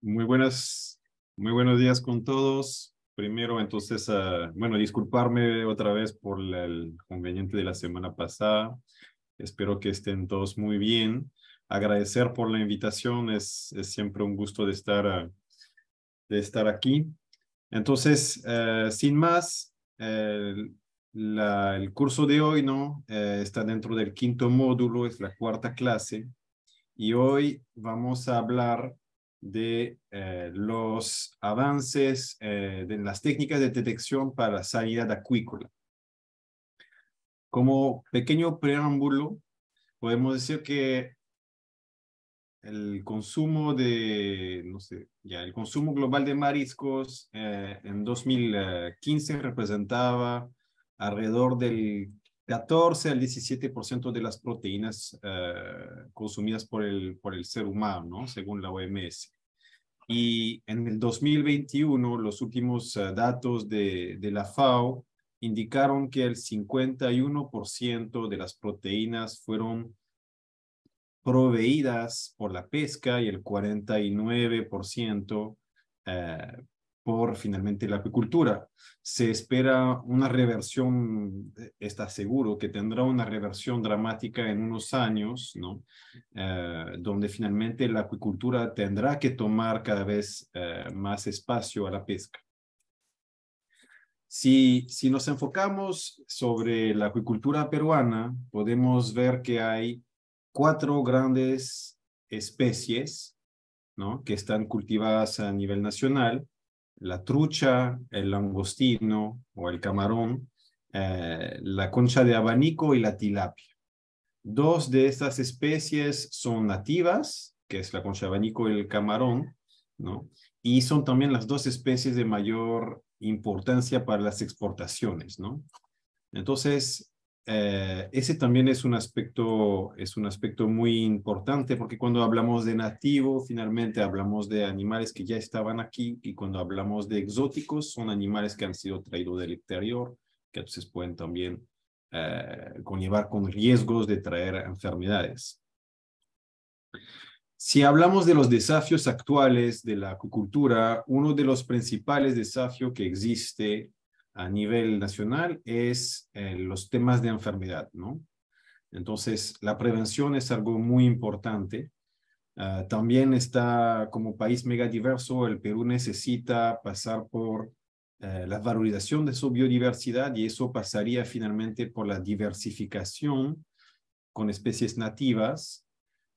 Muy buenas, muy buenos días con todos. Primero, entonces, ah, bueno, disculparme otra vez por el conveniente de la semana pasada. Espero que estén todos muy bien. Agradecer por la invitación. Es, es siempre un gusto de estar, ah, de estar aquí. Entonces, eh, sin más, eh, el curso de hoy no eh, está dentro del quinto módulo, es la cuarta clase. Y hoy vamos a hablar de eh, los avances en eh, las técnicas de detección para sanidad acuícola. Como pequeño preámbulo, podemos decir que el consumo de, el consumo global de mariscos eh, en 2015 representaba alrededor del 14 al 17% de las proteínas consumidas por el, por el ser humano, según la OMS. Y en el 2021, los últimos ah, datos de, la FAO indicaron que el 51% de las proteínas fueron proveídas por la pesca y el 49% eh, por finalmente la acuicultura. Se espera una reversión, está seguro que tendrá una reversión dramática en unos años, ¿no? Eh, donde finalmente la acuicultura tendrá que tomar cada vez eh, más espacio a la pesca. Si, nos enfocamos sobre la acuicultura peruana, podemos ver que hay cuatro grandes especies ¿no? que están cultivadas a nivel nacional la trucha, el langostino o el camarón, eh, la concha de abanico y la tilapia. Dos de estas especies son nativas, que es la concha de abanico y el camarón, ¿no? Y son también las dos especies de mayor importancia para las exportaciones, ¿no? Entonces, eh, ese también es un, aspecto, es un aspecto muy importante porque cuando hablamos de nativo, finalmente hablamos de animales que ya estaban aquí y cuando hablamos de exóticos, son animales que han sido traídos del exterior, que entonces pueden también eh, conllevar con riesgos de traer enfermedades. Si hablamos de los desafíos actuales de la acuicultura, uno de los principales desafíos que existe a nivel nacional es eh, los temas de enfermedad, ¿no? Entonces, la prevención es algo muy importante. Ah, también está como país megadiverso, el Perú necesita pasar por eh, la valorización de su biodiversidad y eso pasaría finalmente por la diversificación con especies nativas,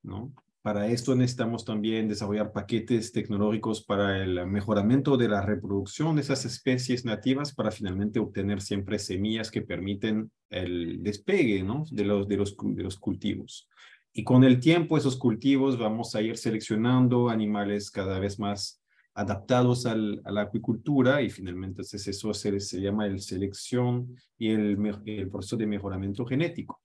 ¿no? Para esto necesitamos también desarrollar paquetes tecnológicos para el mejoramiento de la reproducción de esas especies nativas para finalmente obtener siempre semillas que permiten el despegue de, los, de, los, cultivos. Y con el tiempo esos cultivos vamos a ir seleccionando animales cada vez más adaptados a la acuicultura y finalmente entonces eso se, se llama el selección y el proceso de mejoramiento genético.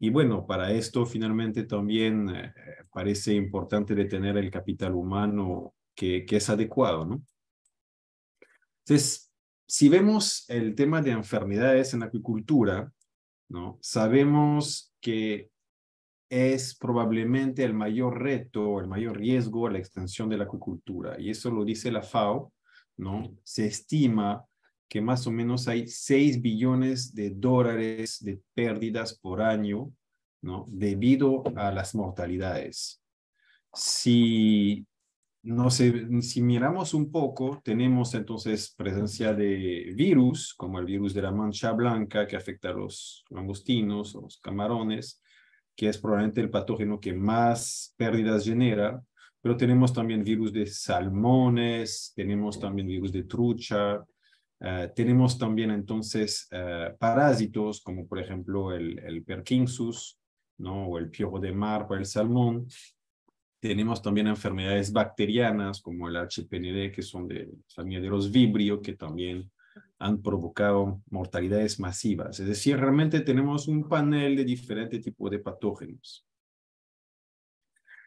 Y bueno, para esto finalmente también eh, eh, parece importante detener el capital humano que, que es adecuado, ¿no? Entonces, si vemos el tema de enfermedades en la acuicultura, ¿no? Sabemos que es probablemente el mayor reto, el mayor riesgo a la extensión de la acuicultura. Y eso lo dice la FAO, ¿no? Se estima que más o menos hay 6 billones de dólares de pérdidas por año, ¿no? Debido a las mortalidades. Si, no si miramos un poco, tenemos entonces presencia de virus, como el virus de la mancha blanca que afecta a los langostinos, o los camarones, que es probablemente el patógeno que más pérdidas genera, pero tenemos también virus de salmones, tenemos también virus de trucha, eh, tenemos también entonces eh, parásitos como por ejemplo el, el perkinsus, ¿no? o el piojo de mar o el salmón. Tenemos también enfermedades bacterianas como el HPND que son de familia de los vibrio que también han provocado mortalidades masivas. Es decir, realmente tenemos un panel de diferentes tipos de patógenos.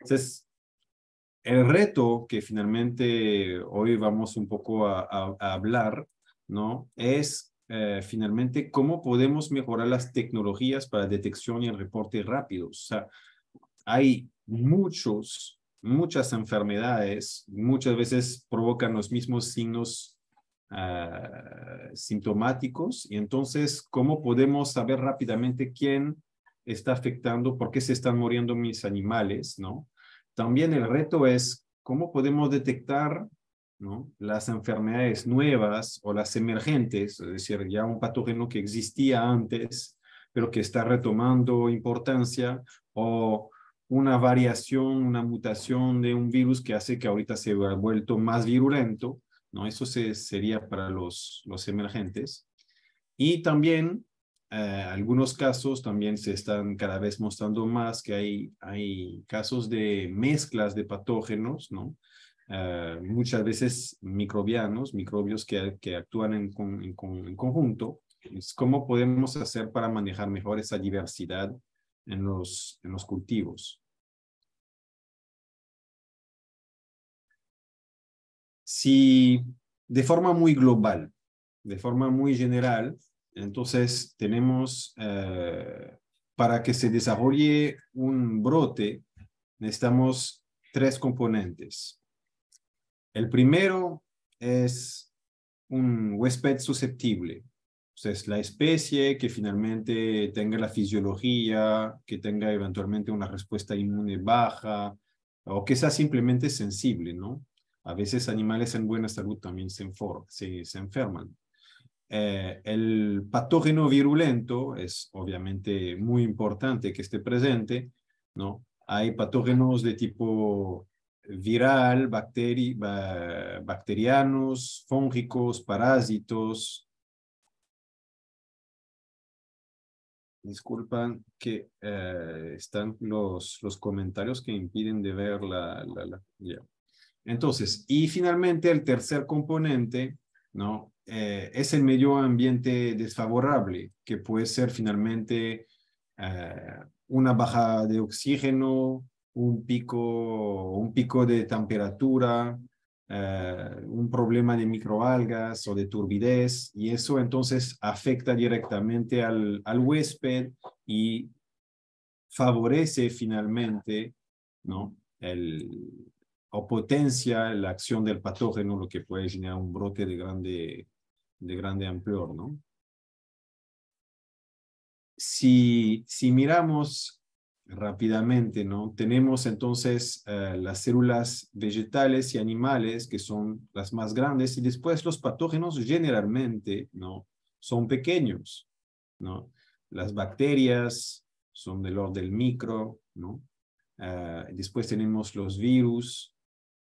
Entonces, el reto que finalmente hoy vamos un poco a hablar ¿no? Es eh, finalmente cómo podemos mejorar las tecnologías para detección y el reporte rápido. O sea, hay muchos, muchas enfermedades, muchas veces provocan los mismos signos ah, sintomáticos y entonces, ¿cómo podemos saber rápidamente quién está afectando, por qué se están muriendo mis animales, ¿no? También el reto es cómo podemos detectar las enfermedades nuevas o las emergentes, es decir, ya un patógeno que existía antes, pero que está retomando importancia, o una variación, una mutación de un virus que hace que ahorita se ha vuelto más virulento, ¿no? Eso se, sería para los, los emergentes. Y también, eh, algunos casos también se están cada vez mostrando más que hay, hay casos de mezclas de patógenos, ¿no? Eh, muchas veces microbianos, microbios que, actúan en, conjunto, cómo podemos hacer para manejar mejor esa diversidad en los, cultivos. Si de forma muy global, de forma muy general, entonces tenemos, eh, para que se desarrolle un brote, necesitamos tres componentes. El primero es un huésped susceptible, es la especie que finalmente tenga la fisiología, que tenga eventualmente una respuesta inmune baja o que sea simplemente sensible, ¿no? A veces animales en buena salud también se, enferman. Eh, el patógeno virulento es obviamente muy importante que esté presente, ¿no? Hay patógenos de tipo viral, bacterianos, fúngicos, parásitos. Disculpan que eh, están los, los comentarios que impiden de ver la... Entonces, y finalmente el tercer componente, ¿no? Eh, es el medio ambiente desfavorable, que puede ser finalmente eh, una baja de oxígeno, un pico, un pico de temperatura, eh, un problema de microalgas o de turbidez y eso entonces afecta directamente al, huésped y favorece finalmente ¿no? El, o potencia la acción del patógeno, lo que puede generar un brote de grande, de grande amplior. ¿no? Si, si miramos rápidamente, ¿no? Tenemos entonces eh, las células vegetales y animales que son las más grandes y después los patógenos generalmente, ¿no? Son pequeños, ¿no? Las bacterias son del orden del micro, ¿no? Ah, después tenemos los virus.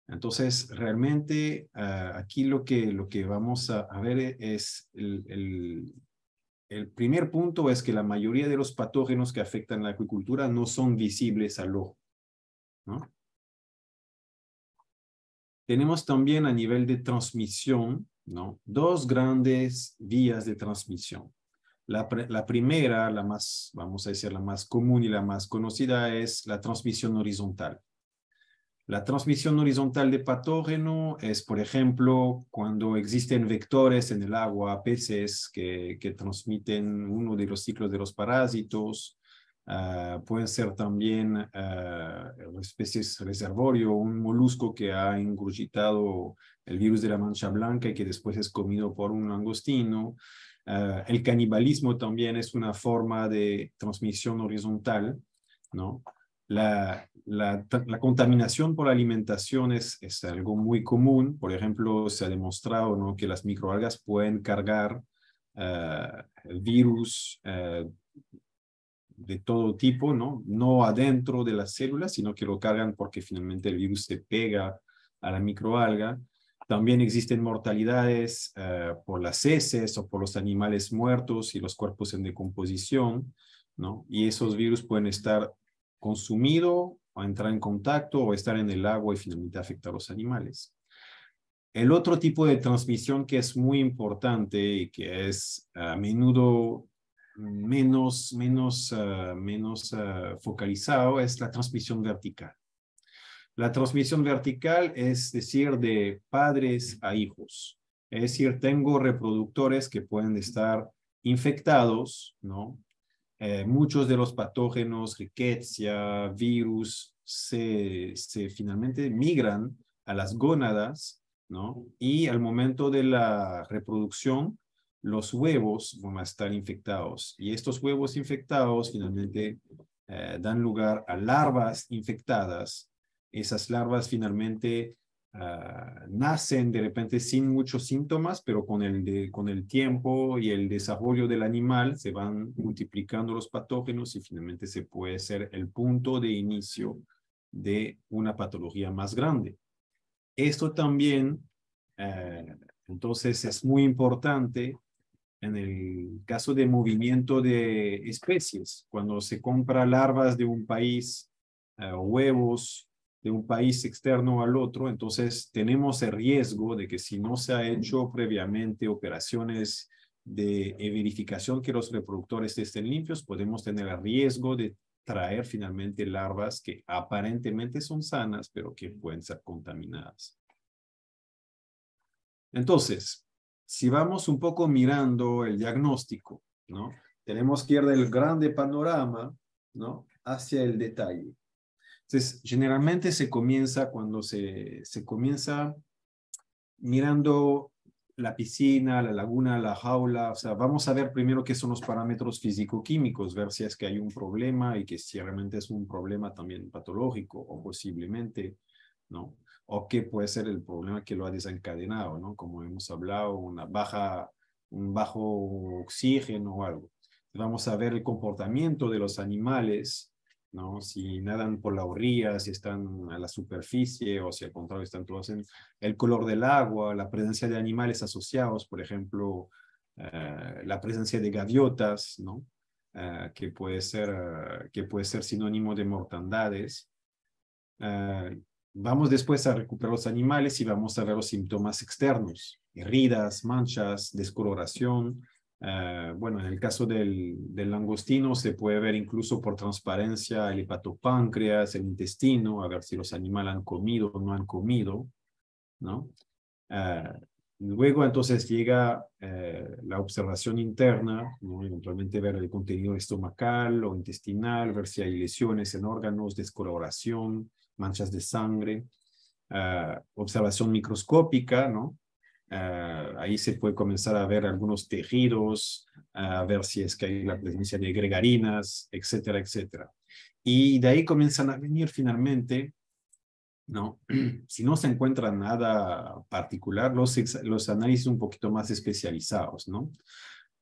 Entonces, realmente ah, aquí lo que, lo que vamos a, ver es el, el primer punto es que la mayoría de los patógenos que afectan la acuicultura no son visibles al ojo. Tenemos también a nivel de transmisión dos grandes vías de transmisión. La, la, primera, la más, vamos a decir, la más común y la más conocida es la transmisión horizontal. La transmisión horizontal de patógeno es, por ejemplo, cuando existen vectores en el agua, peces que, transmiten uno de los ciclos de los parásitos. Ah, pueden ser también ah, especies reservorio, un molusco que ha ingurgitado el virus de la mancha blanca y que después es comido por un langostino. Ah, el canibalismo también es una forma de transmisión horizontal, ¿no? La, la, contaminación por alimentaciones alimentación es, algo muy común. Por ejemplo, se ha demostrado ¿no? que las microalgas pueden cargar eh, virus eh, de todo tipo, ¿no? no adentro de las células, sino que lo cargan porque finalmente el virus se pega a la microalga. También existen mortalidades eh, por las heces o por los animales muertos y los cuerpos en decomposición. ¿no? Y esos virus pueden estar consumido, o entrar en contacto, o estar en el agua y finalmente afectar a los animales. El otro tipo de transmisión que es muy importante y que es a menudo menos, menos, ah, menos ah, focalizado es la transmisión vertical. La transmisión vertical es decir, de padres a hijos. Es decir, tengo reproductores que pueden estar infectados, ¿no? Eh, muchos de los patógenos, riqueza, virus, se, finalmente migran a las gónadas, ¿no? Y al momento de la reproducción, los huevos van a estar infectados. Y estos huevos infectados finalmente eh, dan lugar a larvas infectadas. Esas larvas finalmente Ah, nacen de repente sin muchos síntomas, pero con el, con el tiempo y el desarrollo del animal se van multiplicando los patógenos y finalmente se puede ser el punto de inicio de una patología más grande. Esto también, ah, entonces, es muy importante en el caso de movimiento de especies, cuando se compra larvas de un país, ah, huevos de un país externo al otro, entonces tenemos el riesgo de que si no se ha hecho previamente operaciones de eh, verificación que los reproductores estén limpios, podemos tener el riesgo de traer finalmente larvas que aparentemente son sanas, pero que pueden ser contaminadas. Entonces, si vamos un poco mirando el diagnóstico, ¿no? Tenemos que ir del grande panorama, ¿no? Hacia el detalle. Entonces, generalmente se comienza cuando se, se comienza mirando la piscina, la laguna, la jaula, o sea, vamos a ver primero qué son los parámetros físico-químicos, ver si es que hay un problema y que si realmente es un problema también patológico o posiblemente, ¿no? O qué puede ser el problema que lo ha desencadenado, ¿no? Como hemos hablado, una baja, un bajo oxígeno o algo. Vamos a ver el comportamiento de los animales ¿no? Si nadan por la orilla, si están a la superficie o si al contrario están todos en el color del agua, la presencia de animales asociados, por ejemplo, eh, la presencia de gaviotas, ¿no? Eh, que, puede ser, eh, que puede ser sinónimo de mortandades. vamos después a recuperar los animales y vamos a ver los síntomas externos, heridas, manchas, descoloración, eh, bueno, en el caso del, langostino se puede ver incluso por transparencia el hepatopáncreas, el intestino, a ver si los animales han comido o no han comido, ¿no? Eh, luego entonces llega eh, la observación interna, ¿no? eventualmente ver el contenido estomacal o intestinal, ver si hay lesiones en órganos, descoloración, manchas de sangre, observación microscópica, ¿no? Ah, ahí se puede comenzar a ver algunos tejidos, a ver si es que hay la presencia de gregarinas, etcétera, etcétera. Y de ahí comienzan a venir finalmente, ¿no? si no se encuentra nada particular, los, los análisis un poquito más especializados, ¿no?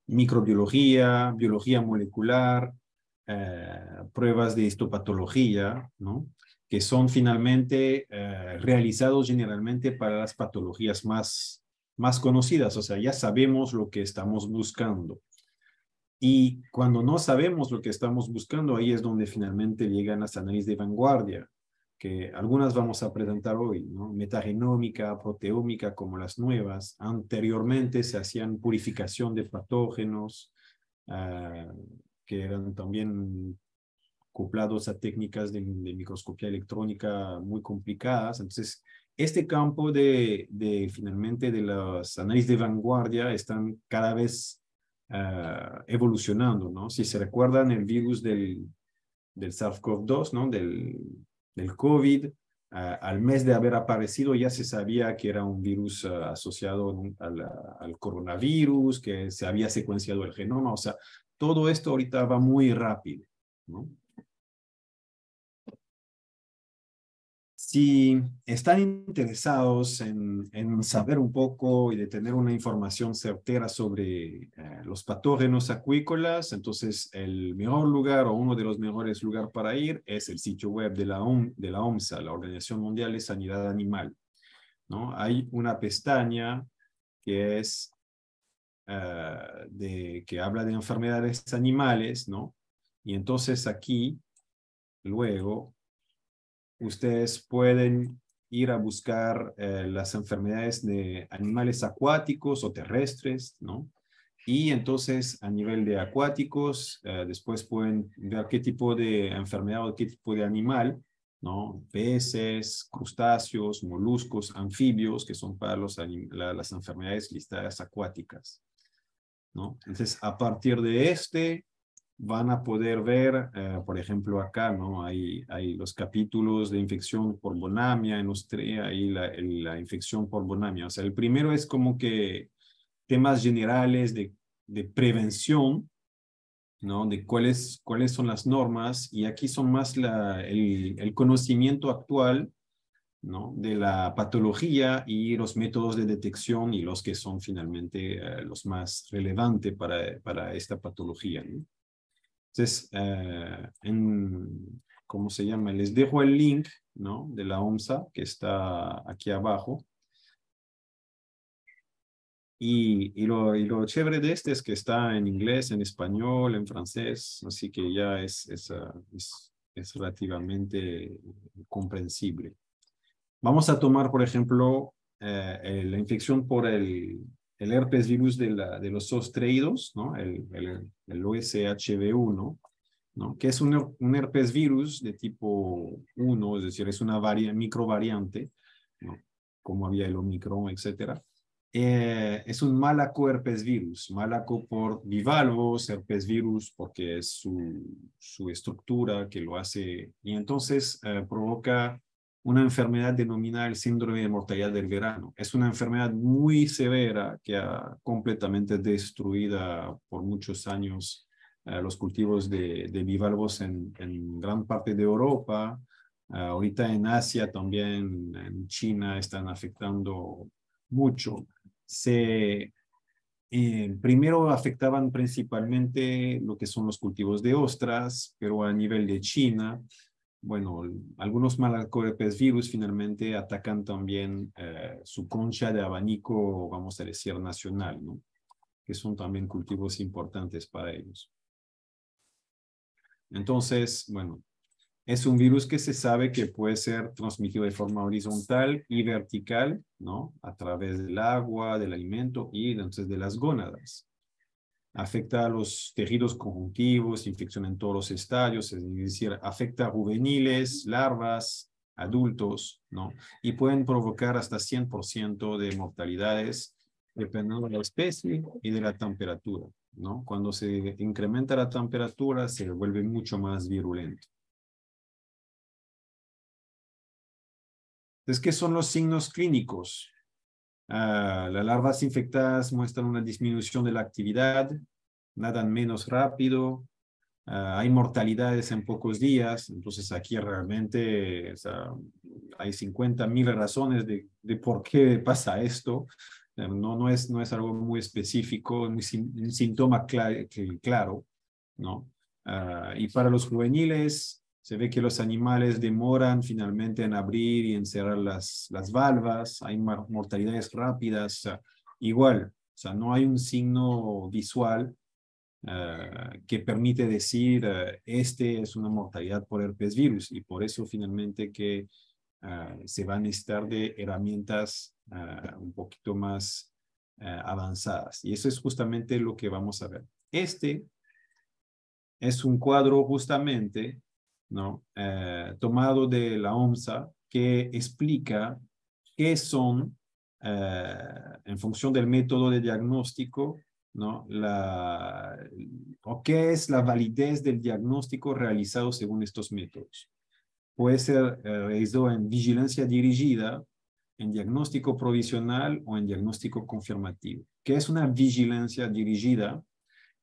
Microbiología, biología molecular, eh, pruebas de histopatología, ¿no? que son finalmente eh, realizados generalmente para las patologías más más conocidas, o sea, ya sabemos lo que estamos buscando. Y cuando no sabemos lo que estamos buscando, ahí es donde finalmente llegan las análisis de vanguardia, que algunas vamos a presentar hoy, metagenómica, proteómica, como las nuevas. Anteriormente se hacían purificación de patógenos, ah, que eran también acoplados a técnicas de, de, microscopía electrónica muy complicadas. Entonces, este campo de, finalmente de los análisis de vanguardia están cada vez ah, evolucionando, ¿no? Si se recuerdan el virus del, del SARS-CoV-2, ¿no? Del, del COVID, al mes de haber aparecido ya se sabía que era un virus ah, asociado al, al coronavirus, que se había secuenciado el genoma, o sea, todo esto ahorita va muy rápido, ¿no? Si están interesados en, en, saber un poco y de tener una información certera sobre eh, los patógenos acuícolas, entonces el mejor lugar o uno de los mejores lugares para ir es el sitio web de la, de la OMSA, la Organización Mundial de Sanidad Animal. ¿no? Hay una pestaña que es eh, de, que habla de enfermedades animales, ¿no? Y entonces aquí, luego, ustedes pueden ir a buscar eh, las enfermedades de animales acuáticos o terrestres, ¿no? Y entonces a nivel de acuáticos, eh, después pueden ver qué tipo de enfermedad o qué tipo de animal, ¿no? Peces, crustáceos, moluscos, anfibios, que son para los, las enfermedades listadas acuáticas, ¿no? Entonces, a partir de este, van a poder ver, eh, por ejemplo, acá, ¿no? Hay, los capítulos de infección por bonamia en Austria y la, infección por bonamia. O sea, el primero es como que temas generales de, prevención, ¿no? De cuáles, cuáles son las normas y aquí son más el, conocimiento actual, ¿no? De la patología y los métodos de detección y los que son finalmente eh, los más relevantes para, para esta patología, ¿no? Entonces, eh, ¿cómo se llama? Les dejo el link de la OMSA que está aquí abajo. Y, lo, chévere de este es que está en inglés, en español, en francés, así que ya es, ah, relativamente comprensible. Vamos a tomar, por ejemplo, eh, eh, la infección por el el herpes virus de, la, de los sostreídos, ¿no? El, OSHV1, ¿no? que es un, un, herpes virus de tipo 1, es decir, es una micro microvariante, ¿no? como había el Omicron, etc. Eh, es un malaco herpes virus, malaco por bivalvos, herpes virus porque es su, estructura que lo hace, y entonces eh, provoca una enfermedad denominada el síndrome de mortalidad del verano. Es una enfermedad muy severa que ha completamente destruido por muchos años eh, los cultivos de, de bivalvos en, gran parte de Europa. Eh, ahorita en Asia también, en China, están afectando mucho. Se, eh, primero afectaban principalmente lo que son los cultivos de ostras, pero a nivel de China bueno, algunos malacoepes virus finalmente atacan también eh, su concha de abanico, vamos a decir, nacional, que son también cultivos importantes para ellos. Entonces, bueno, es un virus que se sabe que puede ser transmitido de forma horizontal y vertical, ¿no? A través del agua, del alimento y entonces de las gónadas afecta a los tejidos conjuntivos, infección en todos los estadios, es decir, afecta a juveniles, larvas, adultos, ¿no? Y pueden provocar hasta 100% de mortalidades dependiendo de la especie y de la temperatura, ¿no? Cuando se incrementa la temperatura se vuelve mucho más virulento. Entonces, ¿qué son los signos clínicos? Ah, las larvas infectadas muestran una disminución de la actividad, nadan menos rápido, ah, hay mortalidades en pocos días, entonces aquí realmente hay 50.000 mil razones de, por qué pasa esto. Eh, no, no, es, no es algo muy específico, un, un síntoma claro, ¿no? Ah, y para los juveniles, se ve que los animales demoran finalmente en abrir y en cerrar las, las valvas, hay mortalidades rápidas, igual, o sea, no hay un signo visual eh, que permite decir, eh, este es una mortalidad por herpes virus y por eso finalmente que eh, se van a necesitar de herramientas un poquito más avanzadas. Y eso es justamente lo que vamos a ver. Este es un cuadro justamente ¿no? Eh, tomado de la OMSA que explica qué son, eh, en función del método de diagnóstico, ¿no? La, o qué es la validez del diagnóstico realizado según estos métodos. Puede ser eh, realizado en vigilancia dirigida, en diagnóstico provisional o en diagnóstico confirmativo. ¿Qué es una vigilancia dirigida?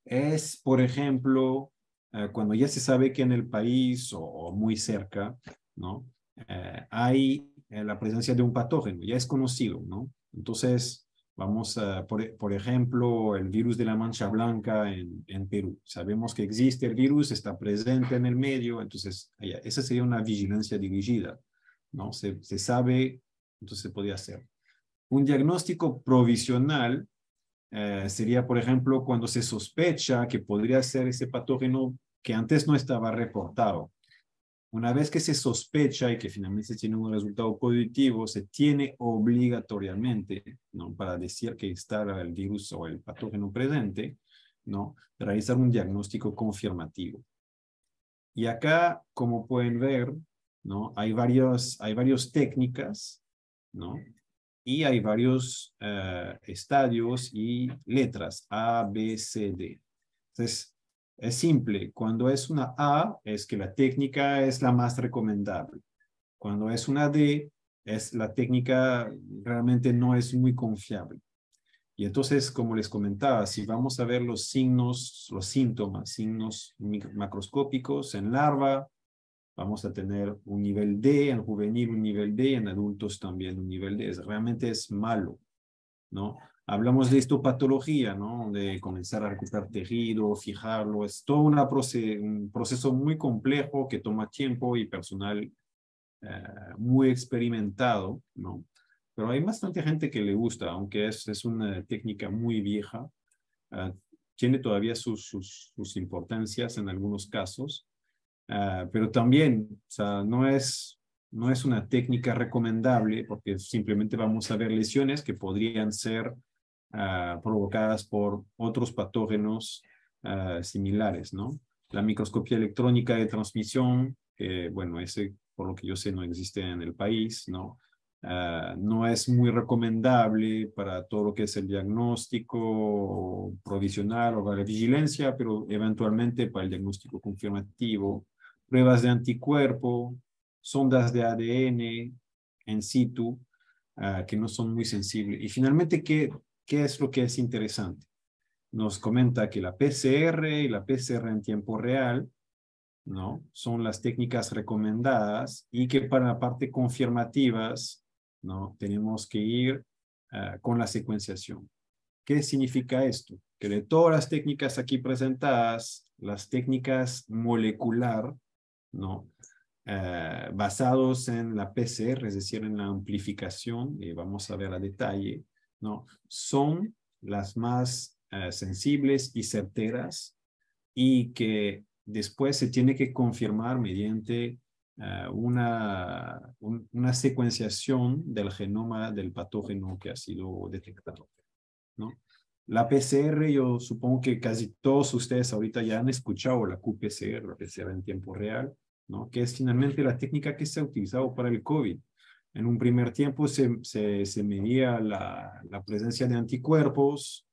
Es, por ejemplo, eh, cuando ya se sabe que en el país o, muy cerca, ¿no? Eh, hay eh, la presencia de un patógeno, ya es conocido, ¿no? Entonces, vamos a, e, por, ejemplo, el virus de la mancha blanca en, en, Perú. Sabemos que existe el virus, está presente en el medio, entonces, esa sería una vigilancia dirigida, ¿no? Se, se sabe, entonces se podría hacer. Un diagnóstico provisional eh, sería, por ejemplo, cuando se sospecha que podría ser ese patógeno que antes no estaba reportado. Una vez que se sospecha y que finalmente se tiene un resultado positivo, se tiene obligatoriamente, ¿no? para decir que está el virus o el patógeno presente, ¿no? realizar un diagnóstico confirmativo. Y acá, como pueden ver, ¿no? hay, varios, hay varias técnicas ¿no? y hay varios eh, estadios y letras A, B, C, D. Entonces, es simple. Cuando es una A, es que la técnica es la más recomendable. Cuando es una D, es la técnica realmente no es muy confiable. Y entonces, como les comentaba, si vamos a ver los signos, los síntomas, signos macroscópicos en larva, vamos a tener un nivel D en juvenil, un nivel D en adultos también, un nivel D. Es, realmente es malo, ¿no? Hablamos de histopatología, ¿no? De comenzar a recuperar tejido, fijarlo. Es todo una un proceso muy complejo que toma tiempo y personal eh, muy experimentado, ¿no? Pero hay bastante gente que le gusta, aunque es, es una técnica muy vieja. Ah, tiene todavía sus, sus, sus, importancias en algunos casos, Ah, pero también, o sea, no es, no es una técnica recomendable porque simplemente vamos a ver lesiones que podrían ser ah, provocadas por otros patógenos ah, similares, ¿no? La microscopía electrónica de transmisión, bueno, ese por lo que yo sé no existe en el país, ¿no? no es muy recomendable para todo lo que es el diagnóstico provisional o la vigilancia, pero eventualmente para el diagnóstico confirmativo, pruebas de anticuerpo, sondas de ADN en situ, ah, que no son muy sensibles. Y finalmente, ¿qué, es lo que es interesante? Nos comenta que la PCR y la PCR en tiempo real ¿no? Son las técnicas recomendadas y que para la parte confirmativas, ¿no? Tenemos que ir ah, con la secuenciación. ¿Qué significa esto? Que de todas las técnicas aquí presentadas, las técnicas molecular ¿no? Eh, basados en la PCR, es decir, en la amplificación, y vamos a ver a detalle, ¿no? son las más eh, sensibles y certeras y que después se tiene que confirmar mediante eh, una, secuenciación del genoma del patógeno que ha sido detectado. La PCR, yo supongo que casi todos ustedes ahorita ya han escuchado la QPCR, la PCR en tiempo real, que es finalmente la técnica que se ha utilizado para el COVID. En un primer tiempo se, se, se medía la, la, presencia de anticuerpos,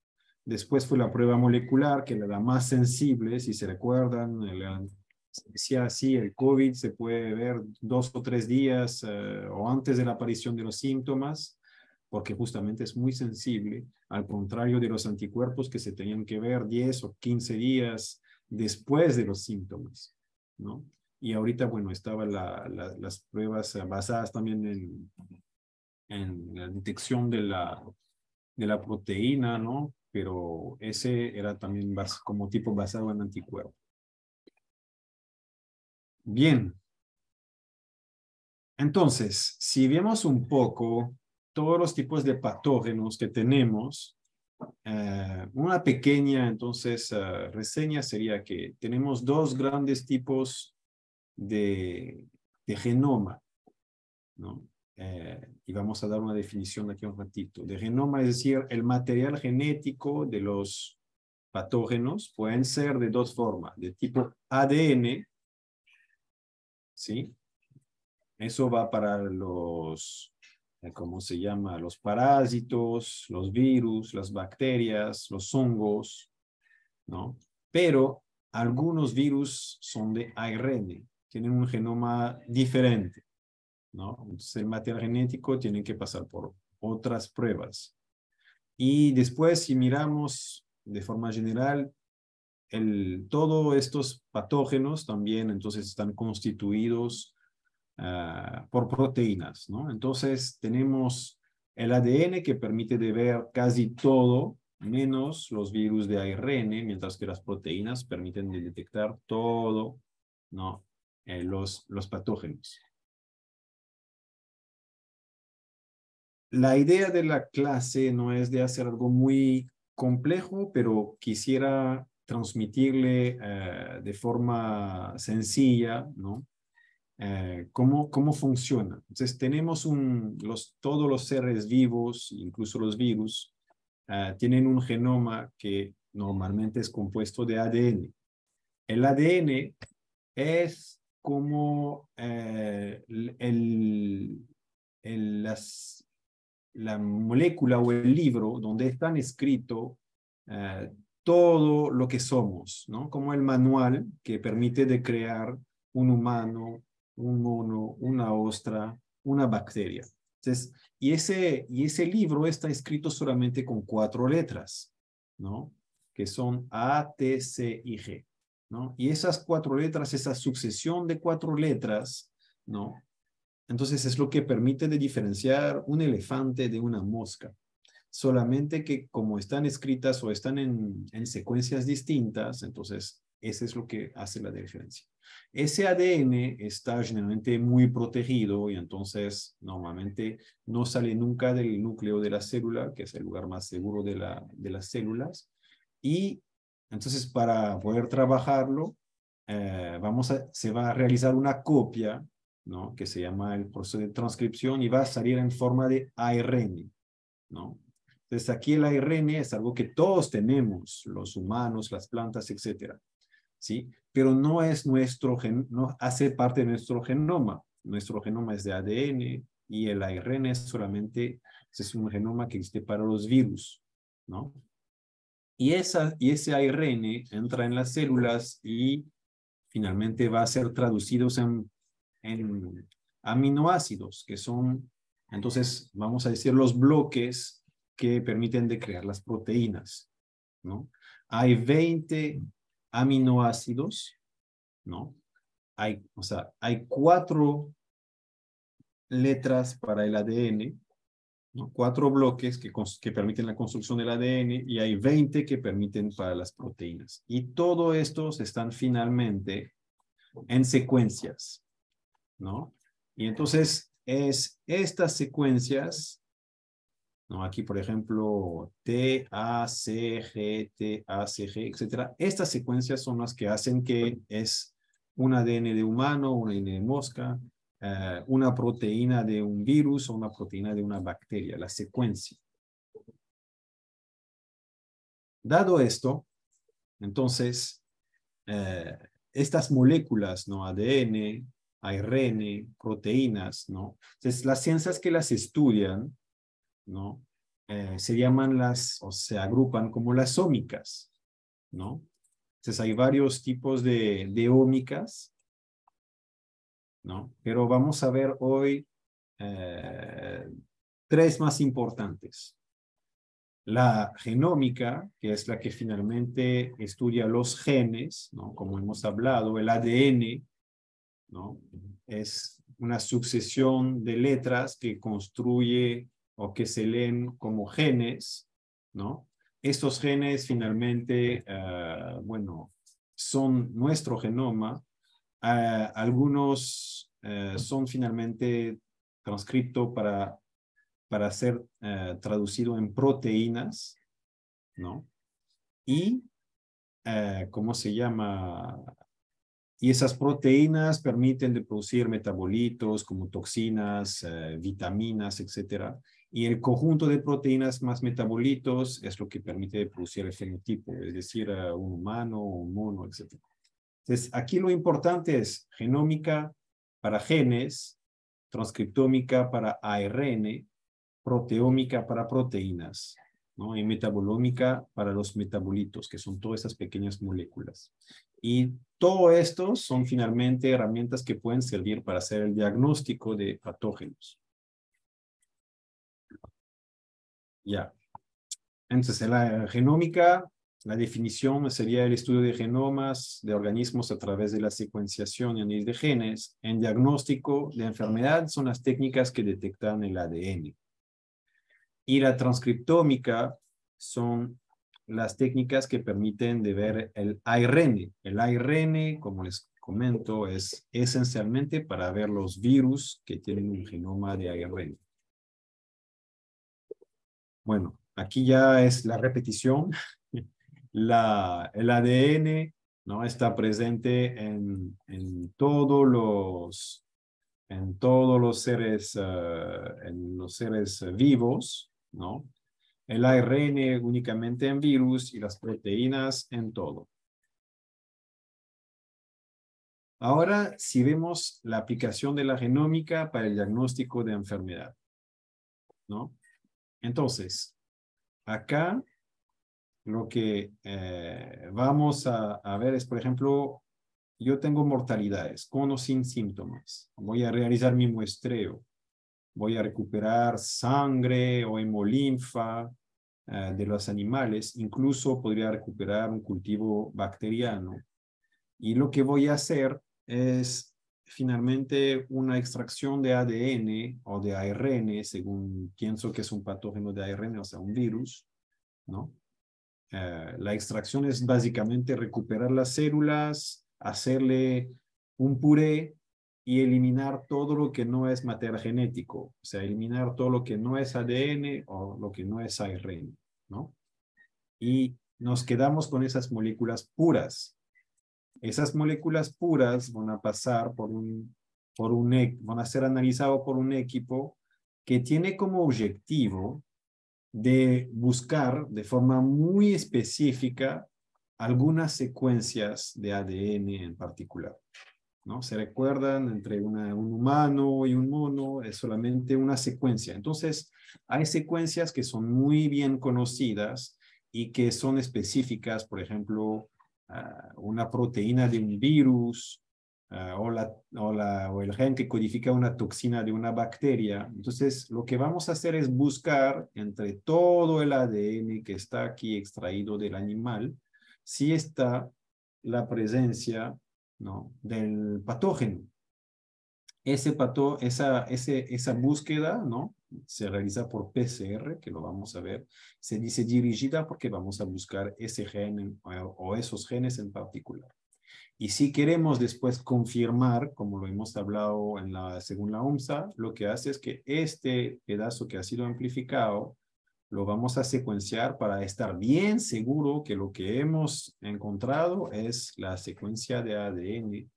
después fue la prueba molecular, que era da más sensible, si se recuerdan, el, decía así, el COVID se puede ver dos o tres días eh, o antes de la aparición de los síntomas, porque justamente es muy sensible, al contrario de los anticuerpos que se tenían que ver 10 o 15 días después de los síntomas, ¿no? Y ahorita, bueno, estaban las pruebas eh, basadas también en, la detección de la, de la proteína, ¿no? Pero ese era también como tipo basado en anticuerpos. Bien. Entonces, si vemos un poco todos los tipos de patógenos que tenemos, eh, una pequeña, entonces, eh, reseña sería que tenemos dos grandes tipos de, genoma. ¿no? Eh, y vamos a dar una definición aquí un ratito. De genoma, es decir, el material genético de los patógenos pueden ser de dos formas, de tipo ADN, ¿sí? Eso va para los, eh, ¿cómo se llama? Los parásitos, los virus, las bacterias, los hongos, ¿no? Pero algunos virus son de ARN, tienen un genoma diferente, ¿no? Entonces el material genético tiene que pasar por otras pruebas. Y después, si miramos de forma general, el, todos estos patógenos también entonces están constituidos ah, por proteínas, ¿no? Entonces tenemos el ADN que permite de ver casi todo, menos los virus de ARN, mientras que las proteínas permiten de detectar todo, ¿no? Eh, los, patógenos. La idea de la clase no es de hacer algo muy complejo, pero quisiera transmitirle eh, de forma sencilla, eh, cómo, funciona. Entonces, tenemos un, todos los seres vivos, incluso los virus, tienen un genoma que normalmente es compuesto de ADN. El ADN es como eh, la molécula o el libro donde están escrito eh, todo lo que somos, ¿no? Como el manual que permite de crear un humano, un mono, una ostra, una bacteria. y ese, libro está escrito solamente con cuatro letras, ¿no? Que son A, T, C y G. Y esas cuatro letras, esa sucesión de cuatro letras, ¿no? Entonces es lo que permite diferenciar un elefante de una mosca. Solamente que como están escritas o están en, en secuencias distintas, entonces ese es lo que hace la diferencia. Ese ADN está generalmente muy protegido y entonces normalmente no sale nunca del núcleo de la célula, que es el lugar más seguro de, la, de las células, y entonces, para poder trabajarlo, eh, vamos se va a realizar una copia, ¿no? Que se llama el proceso de transcripción y va a salir en forma de ARN, ¿no? Entonces, aquí el ARN es algo que todos tenemos, los humanos, las plantas, etcétera, ¿sí? Pero no es nuestro, gen, no hace parte de nuestro genoma. Nuestro genoma es de ADN y el ARN es solamente, es un genoma que existe para los virus, ¿no? Y, esa, y ese ARN entra en las células y finalmente va a ser traducidos en, en aminoácidos, que son, entonces, vamos a decir, los bloques que permiten de crear las proteínas, ¿no? Hay 20 aminoácidos, ¿no? Hay, o sea, hay cuatro letras para el ADN cuatro bloques que, permiten la construcción del ADN y hay 20 que permiten para las proteínas. Y todos estos están finalmente en secuencias, ¿no? Y entonces es estas secuencias, ¿no? Aquí, por ejemplo, T, A, C, G, T, A, C, etcétera. Estas secuencias son las que hacen que es un ADN de humano, un ADN de mosca, eh, una proteína de un virus o una proteína de una bacteria, la secuencia. Dado esto, entonces, eh, estas moléculas, ¿no? ADN, ARN, proteínas, ¿no? Entonces, las ciencias que las estudian, ¿no? Eh, se llaman las, o se agrupan como las ómicas, ¿no? Entonces, hay varios tipos de, de ómicas, ¿no? Pero vamos a ver hoy eh, tres más importantes. La genómica, que es la que finalmente estudia los genes, Como hemos hablado, el ADN, ¿no? Es una sucesión de letras que construye o que se leen como genes, ¿no? Estos genes finalmente, eh, bueno, son nuestro genoma, eh, algunos eh, son finalmente transcripto para, para ser eh, traducido en proteínas, ¿no? Y, ¿cómo se llama? Y esas proteínas permiten de producir metabolitos como toxinas, vitaminas, etcétera. Y el conjunto de proteínas más metabolitos es lo que permite producir el fenotipo, es decir, un humano, un mono, etcétera. Entonces, aquí lo importante es genómica para genes, transcriptómica para ARN, proteómica para proteínas, ¿no? y metabolómica para los metabolitos, que son todas esas pequeñas moléculas. Y todo esto son finalmente herramientas que pueden servir para hacer el diagnóstico de patógenos. Ya. Entonces, la genómica la definición sería el estudio de genomas de organismos a través de la secuenciación y análisis de genes. En diagnóstico de enfermedad son las técnicas que detectan el ADN. Y la transcriptómica son las técnicas que permiten de ver el ARN. El ARN, como les comento, es esencialmente para ver los virus que tienen un genoma de ARN. Bueno, aquí ya es la repetición la, el ADN ¿no? está presente en, todos los, en todos los seres, ah, en los seres vivos, ¿no? el ARN únicamente en virus y las proteínas en todo. Ahora, si vemos la aplicación de la genómica para el diagnóstico de enfermedad, ¿no? Entonces, acá lo que eh, vamos a, ver es, por ejemplo, yo tengo mortalidades con o sin síntomas. Voy a realizar mi muestreo. Voy a recuperar sangre o hemolinfa eh, de los animales. Incluso podría recuperar un cultivo bacteriano. Y lo que voy a hacer es finalmente una extracción de ADN o de ARN, según pienso que es un patógeno de ARN, o sea, un virus, ¿no? Eh, la extracción es básicamente recuperar las células, hacerle un puré y eliminar todo lo que no es materia genético, o sea, eliminar todo lo que no es ADN o lo que no es ARN, Y nos quedamos con esas moléculas puras. Esas moléculas puras van a pasar por un, por un, van a ser analizadas por un equipo que tiene como objetivo de buscar de forma muy específica algunas secuencias de ADN en particular. ¿no? Se recuerdan entre un humano y un mono, es solamente una secuencia. Entonces, hay secuencias que son muy bien conocidas y que son específicas, por ejemplo, ah, una proteína de un virus Ah, o, el gen que codifica una toxina de una bacteria. Entonces, lo que vamos a hacer es buscar entre todo el ADN que está aquí extraído del animal, si está la presencia ¿no? del patógeno. Ese pato, esa, esa búsqueda ¿no? se realiza por PCR, que lo vamos a ver. Se dice dirigida porque vamos a buscar ese gen o esos genes en particular. Y si queremos después confirmar, como lo hemos hablado en la, según la OMSA, lo que hace es que este pedazo que ha sido amplificado lo vamos a secuenciar para estar bien seguro que lo que hemos encontrado es la secuencia de ADN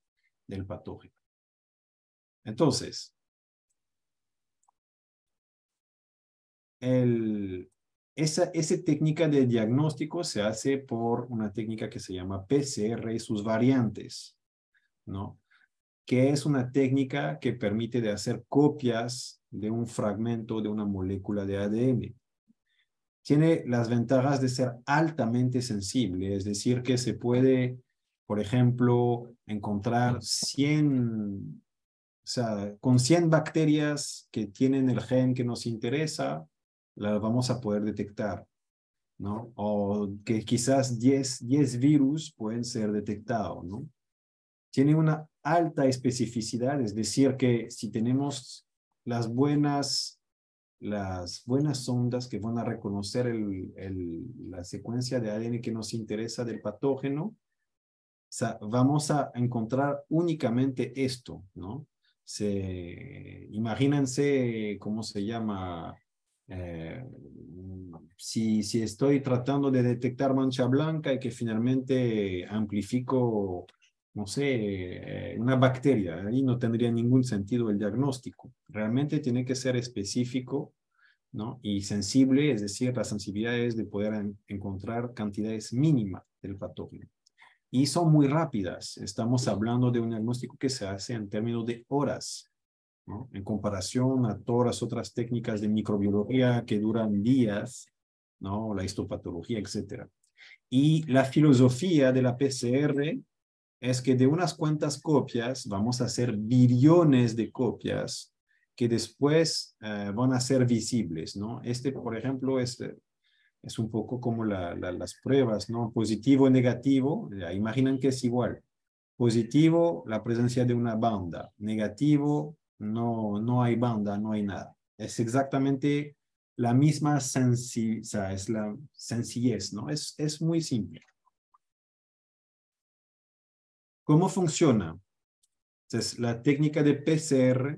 del patógeno. Entonces, el, esa, técnica de diagnóstico se hace por una técnica que se llama PCR y sus variantes, ¿no? Que es una técnica que permite de hacer copias de un fragmento de una molécula de ADN. Tiene las ventajas de ser altamente sensible, es decir, que se puede, por ejemplo, encontrar 100, o sea, con 100 bacterias que tienen el gen que nos interesa, la vamos a poder detectar, ¿no? O que quizás 10, virus pueden ser detectados, ¿no? Tiene una alta especificidad, es decir, que si tenemos las buenas, las buenas ondas que van a reconocer la secuencia de ADN que nos interesa del patógeno, vamos a encontrar únicamente esto, ¿no? Se, imagínense, ¿cómo se llama? Eh, si, si, estoy tratando de detectar mancha blanca y que finalmente amplifico, no sé, eh, una bacteria, ahí no tendría ningún sentido el diagnóstico. Realmente tiene que ser específico ¿no? y sensible, es decir, la sensibilidad es de poder encontrar cantidades mínimas del patógeno. Y son muy rápidas. Estamos hablando de un diagnóstico que se hace en términos de horas en comparación a todas las otras técnicas de microbiología que duran días, la histopatología, etc. Y la filosofía de la PCR es que de unas cuantas copias vamos a hacer billones de copias que después eh, van a ser visibles. Este, por ejemplo, es, eh, es un poco como las pruebas, ¿no? positivo, negativo, imaginan que es igual. Positivo, la presencia de una banda. Negativo, no, no hay banda, no hay nada. Es exactamente la misma es la sencillez, ¿no? Es, muy simple. ¿Cómo funciona? Entonces, la técnica de PCR,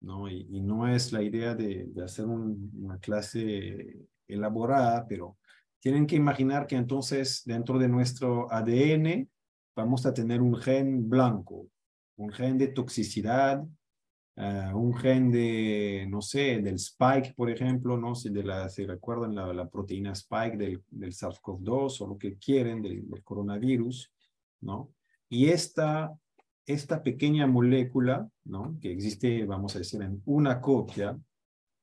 ¿no? Y, no es la idea de, hacer una clase elaborada, pero tienen que imaginar que entonces dentro de nuestro ADN vamos a tener un gen blanco, un gen de toxicidad, Ah, un gen de, no sé, del spike, por ejemplo, ¿no? Si, de la, recuerdan la, proteína spike del, del SARS-CoV-2 o lo que quieren del, coronavirus, ¿no? Y esta, esta pequeña molécula, ¿no? Que existe, vamos a decir, en una copia,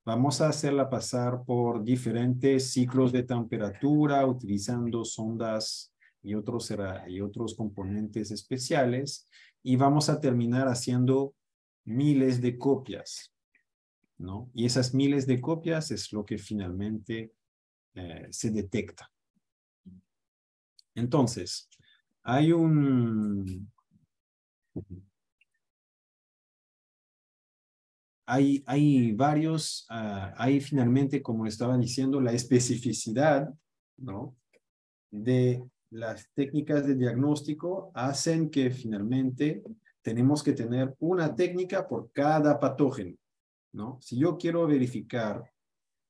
Vamos a hacerla pasar por diferentes ciclos de temperatura utilizando sondas y otros, y otros componentes especiales y vamos a terminar haciendo miles de copias, ¿no? Y esas miles de copias es lo que finalmente eh, se detecta. Entonces, hay un... Hay, varios, ah, hay finalmente, como estaba diciendo, la especificidad, ¿no? De las técnicas de diagnóstico hacen que finalmente tenemos que tener una técnica por cada patógeno, ¿no? Si yo quiero verificar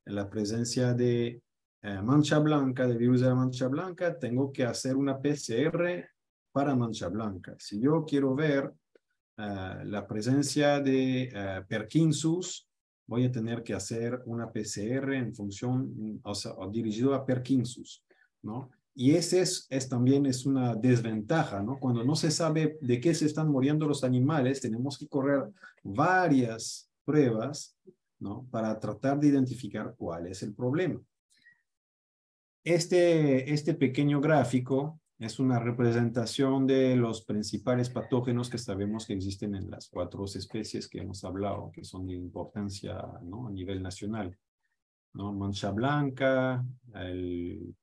la presencia de eh, mancha blanca, de virus de mancha blanca, tengo que hacer una PCR para mancha blanca. Si yo quiero ver eh, la presencia de eh, Perkinsus, voy a tener que hacer una PCR en función, o sea, dirigido a Perkinsus, ¿no? Y ese es, también es una desventaja, ¿no? Cuando no se sabe de qué se están muriendo los animales, tenemos que correr varias pruebas, ¿no? Para tratar de identificar cuál es el problema. Este, este pequeño gráfico es una representación de los principales patógenos que sabemos que existen en las cuatro especies que hemos hablado, que son de importancia ¿no? a nivel nacional. ¿no? Mancha blanca, el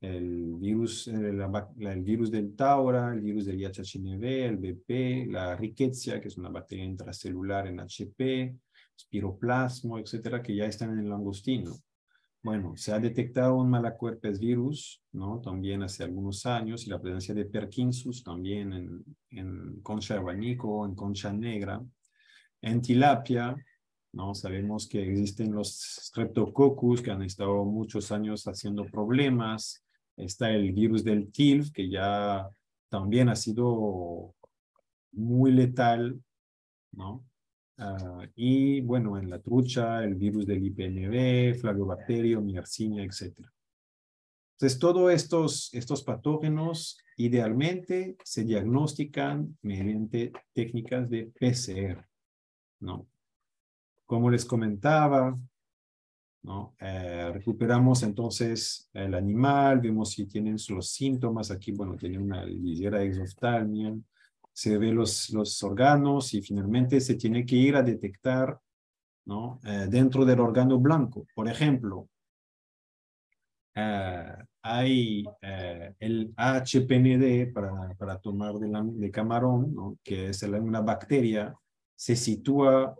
el virus, eh, el virus del Taura, el virus del IHHNV, el BP, la rickettsia, que es una bacteria intracelular en HP, espiroplasmo, etcétera, que ya están en el langostino. Bueno, se ha detectado un malacuerpes virus, ¿no? También hace algunos años, y la presencia de Perkinsus también en, en concha de abanico, en concha negra. En tilapia, ¿no? Sabemos que existen los streptococcus que han estado muchos años haciendo problemas. Está el virus del TILF, que ya también ha sido muy letal, ¿no? Ah, y bueno, en la trucha, el virus del IPNV, flagobacterio, miarcinia, etc. Entonces, todos estos, estos patógenos idealmente se diagnostican mediante técnicas de PCR, ¿no? Como les comentaba, ¿no? Eh, recuperamos entonces el animal, vemos si tienen los síntomas. Aquí, bueno, tiene una ligera exoftalmia. Se ve los, los órganos y finalmente se tiene que ir a detectar ¿no? Eh, dentro del órgano blanco. Por ejemplo, eh, hay el HPND para, para tomar de, la, de camarón, que es una bacteria, se sitúa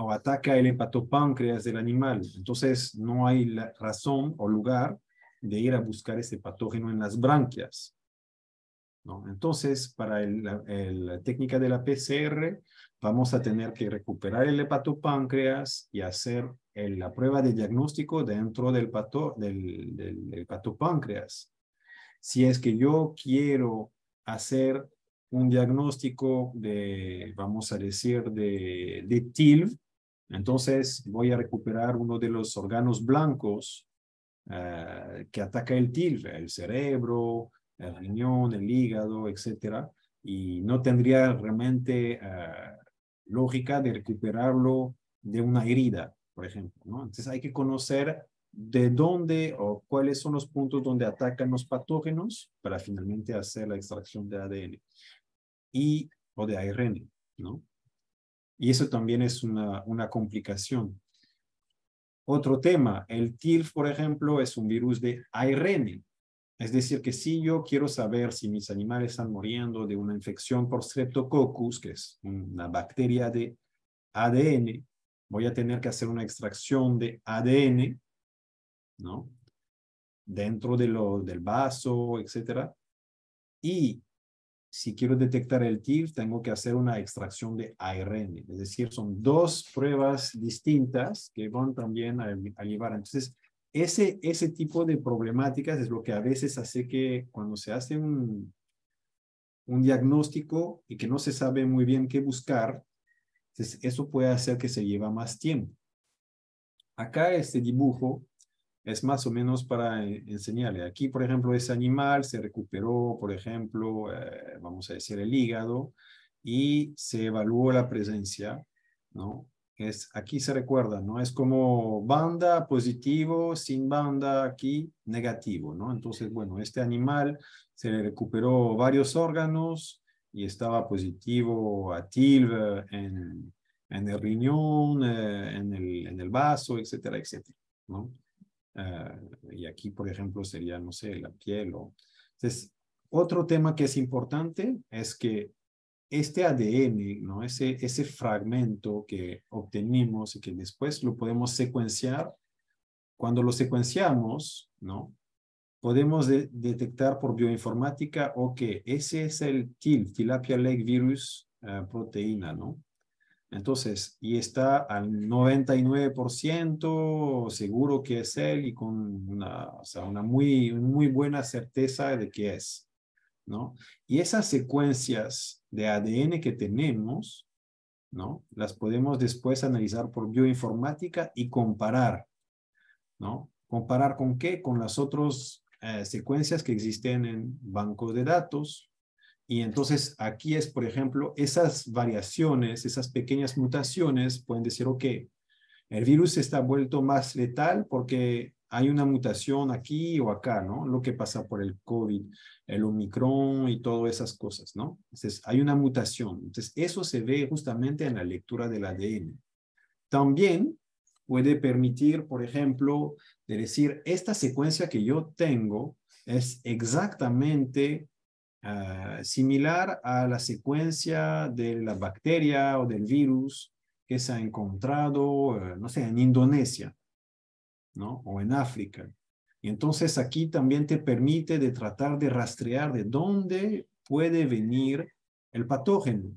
o ataca el hepatopáncreas del animal. Entonces, no hay razón o lugar de ir a buscar ese patógeno en las branquias. Entonces, para la técnica de la PCR, vamos a tener que recuperar el hepatopáncreas y hacer la prueba de diagnóstico dentro del, pato, hepatopáncreas. Si es que yo quiero hacer un diagnóstico de, vamos a decir, de, de TILV, entonces voy a recuperar uno de los órganos blancos eh, que ataca el TIL, el cerebro, el riñón, el hígado, etc. y no tendría realmente eh, lógica de recuperarlo de una herida, por ejemplo. ¿no? Entonces hay que conocer de dónde o cuáles son los puntos donde atacan los patógenos para finalmente hacer la extracción de ADN y o de ARN, ¿no? Y eso también es una, complicación. Otro tema, el TILF, por ejemplo, es un virus de ARN. Es decir, que si yo quiero saber si mis animales están muriendo de una infección por Streptococcus, que es una bacteria de ADN, voy a tener que hacer una extracción de ADN, ¿no? Dentro del vaso, etc. Y si quiero detectar el TIF, tengo que hacer una extracción de ARN. Es decir, son dos pruebas distintas que van también a, llevar. Entonces, ese, ese tipo de problemáticas es lo que a veces hace que cuando se hace un, un diagnóstico y que no se sabe muy bien qué buscar, eso puede hacer que se lleve más tiempo. Acá este dibujo es más o menos para eh, enseñarle. Aquí, por ejemplo, ese animal se recuperó, por ejemplo, eh, vamos a decir, el hígado y se evaluó la presencia, ¿no? Es, aquí se recuerda, ¿no? Es como banda positivo, sin banda aquí negativo, ¿no? Entonces, bueno, este animal se le recuperó varios órganos y estaba positivo a TILV en, el riñón, eh, en, el, en el vaso, etcétera, etcétera, ¿no? Ah, y aquí, por ejemplo, sería, no sé, la piel. O... Entonces, otro tema que es importante es que este ADN, ¿no? ese, ese fragmento que obtenimos y que después lo podemos secuenciar, cuando lo secuenciamos, ¿no? podemos detectar por bioinformática, o que ese es el TIL, Tilapia Lake Virus ah, Proteína, ¿no? Entonces, y está al 99% seguro que es él y con una, muy, muy buena certeza de que es, ¿no? Y esas secuencias de ADN que tenemos, ¿no? Las podemos después analizar por bioinformática y comparar, ¿no? Comparar con qué? Con las otras eh, secuencias que existen en bancos de datos, y entonces aquí es, por ejemplo, esas variaciones, esas pequeñas mutaciones pueden decir, ok, el virus está vuelto más letal porque hay una mutación aquí o acá, ¿no? Lo que pasa por el COVID, el Omicron y todas esas cosas, ¿no? Entonces, hay una mutación. Entonces, eso se ve justamente en la lectura del ADN. También puede permitir, por ejemplo, de decir, esta secuencia que yo tengo es exactamente Ah, similar a la secuencia de la bacteria o del virus que se ha encontrado, eh, no sé, en Indonesia, ¿no? O en África. Y entonces aquí también te permite de tratar de rastrear de dónde puede venir el patógeno,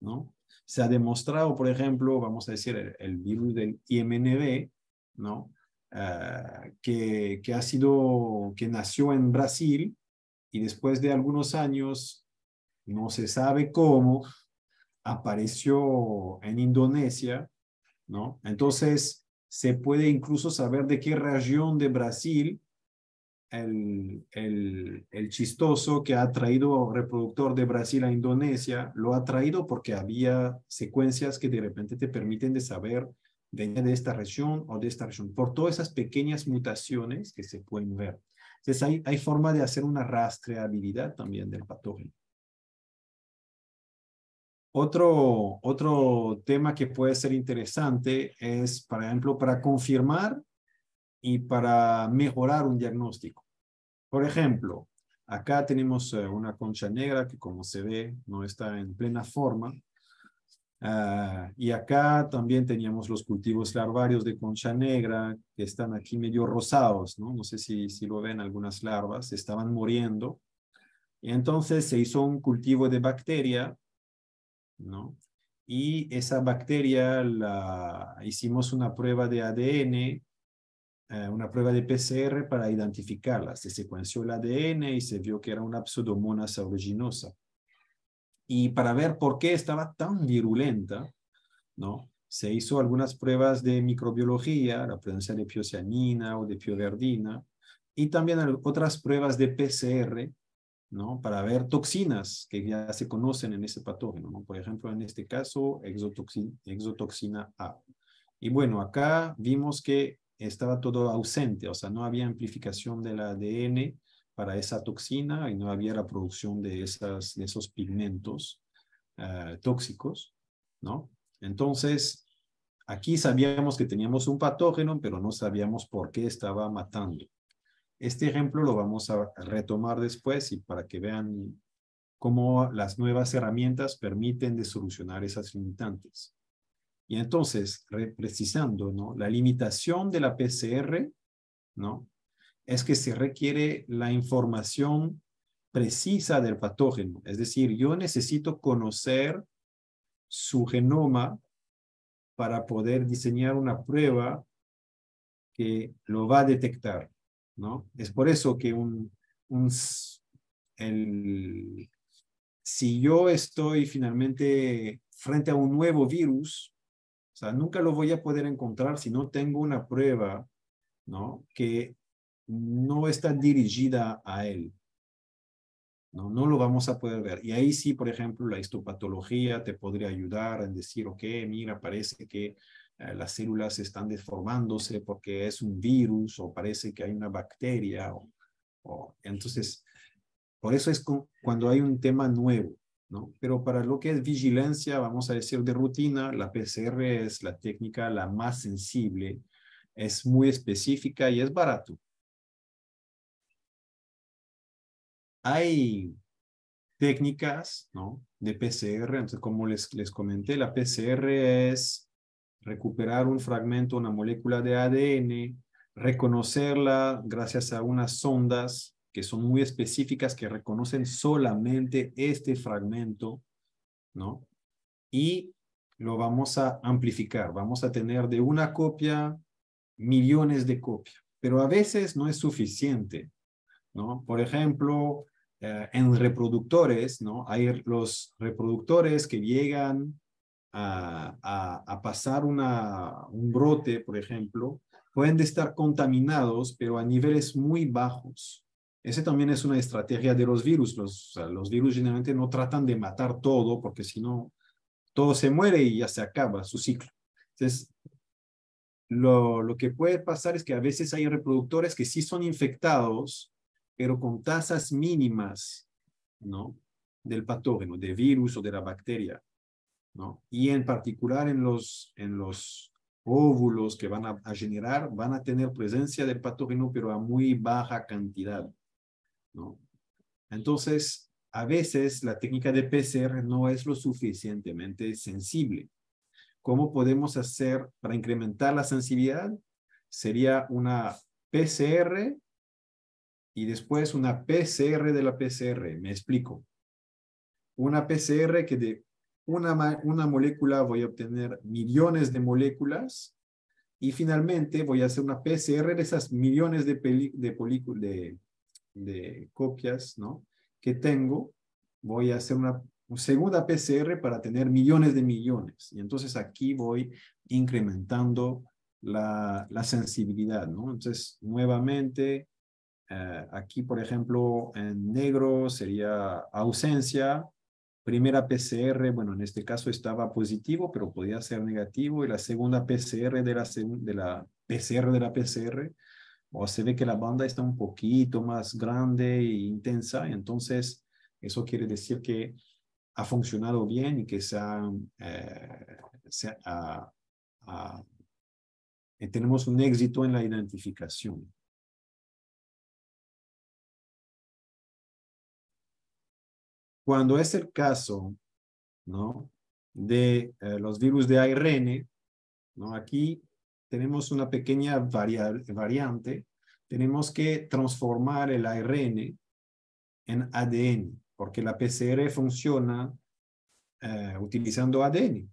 ¿no? Se ha demostrado, por ejemplo, vamos a decir, el, virus del IMNB ¿no? Ah, que, que, ha sido, que nació en Brasil y después de algunos años, no se sabe cómo, apareció en Indonesia, ¿no? Entonces, se puede incluso saber de qué región de Brasil el, el, el, chistoso que ha traído reproductor de Brasil a Indonesia, lo ha traído porque había secuencias que de repente te permiten de saber de, de esta región o de esta región, por todas esas pequeñas mutaciones que se pueden ver. Entonces hay, forma de hacer una rastreabilidad también del patógeno. Otro, otro tema que puede ser interesante es, por ejemplo, para confirmar y para mejorar un diagnóstico. Por ejemplo, acá tenemos eh, una concha negra que como se ve no está en plena forma, Ah, y acá también teníamos los cultivos larvarios de concha negra, que están aquí medio rosados, ¿no? No sé si, si lo ven algunas larvas, estaban muriendo. Y entonces se hizo un cultivo de bacteria, ¿no? Y esa bacteria la hicimos una prueba de ADN eh, una prueba de PCR para identificarla. Se secuenció el ADN y se vio que era una pseudomonas aeruginosa y para ver por qué estaba tan virulenta, ¿no? Se hizo algunas pruebas de microbiología, la presencia de piocianina o de pioverdina, y también otras pruebas de PCR, ¿no? Para ver toxinas que ya se conocen en ese patógeno, ¿no? Por ejemplo, en este caso, exotoxina, exotoxina A. Y bueno, acá vimos que estaba todo ausente, o sea, no había amplificación del ADN para esa toxina y no había la producción de, esas, de esos pigmentos eh, tóxicos, ¿no? Entonces, aquí sabíamos que teníamos un patógeno, pero no sabíamos por qué estaba matando. Este ejemplo lo vamos a retomar después y para que vean cómo las nuevas herramientas permiten de solucionar esas limitantes. Y entonces, precisando, ¿no? La limitación de la PCR, ¿no? es que se requiere la información precisa del patógeno. Es decir, yo necesito conocer su genoma para poder diseñar una prueba que lo va a detectar, ¿no? Es por eso que un, si yo estoy finalmente frente a un nuevo virus, o sea, nunca lo voy a poder encontrar si no tengo una prueba, ¿no? Que no está dirigida a él. No, lo vamos a poder ver. Y ahí sí, por ejemplo, la histopatología te podría ayudar en decir, ok, mira, parece que eh, las células están deformándose porque es un virus o parece que hay una bacteria. O, entonces, por eso es cuando hay un tema nuevo. ¿No? Pero para lo que es vigilancia, vamos a decir de rutina, la PCR es la técnica la más sensible, es muy específica y es barato. hay técnicas ¿no? de PCR, entonces como les, les comenté, la PCR es recuperar un fragmento, una molécula de ADN, reconocerla gracias a unas sondas que son muy específicas, que reconocen solamente este fragmento, ¿no? Y lo vamos a amplificar, vamos a tener de una copia millones de copias, pero a veces no es suficiente, ¿no? Por ejemplo, eh, en reproductores, ¿no? Hay los reproductores que llegan a, pasar un brote, por ejemplo, pueden estar contaminados, pero a niveles muy bajos. Esa también es una estrategia de los virus. Los, virus generalmente no tratan de matar todo, porque si no, todo se muere y ya se acaba su ciclo. Entonces, lo, lo que puede pasar es que a veces hay reproductores que sí son infectados, pero con tasas mínimas, Del patógeno, de virus o de la bacteria, Y en particular en los, en los óvulos que van a, generar, van a tener presencia del patógeno, pero a muy baja cantidad, Entonces, a veces la técnica de PCR no es lo suficientemente sensible. ¿Cómo podemos hacer para incrementar la sensibilidad? Sería una PCR y después una PCR de la PCR. Me explico. Una PCR que de una, molécula voy a obtener millones de moléculas y finalmente voy a hacer una PCR de esas millones de, copias ¿no? que tengo. Voy a hacer una segunda PCR para tener millones de millones. Y entonces aquí voy incrementando la, sensibilidad, ¿no? Entonces, nuevamente, eh, aquí, por ejemplo, en negro sería ausencia, primera PCR, bueno, en este caso estaba positivo, pero podía ser negativo, y la segunda PCR de la, de la PCR de la PCR, o se ve que la banda está un poquito más grande e intensa, entonces eso quiere decir que ha funcionado bien y que eh, tenemos un éxito en la identificación. Cuando es el caso, ¿no? De eh, los virus de ARN, Aquí tenemos una pequeña variante. Tenemos que transformar el ARN en ADN, porque la PCR funciona eh, utilizando ADN.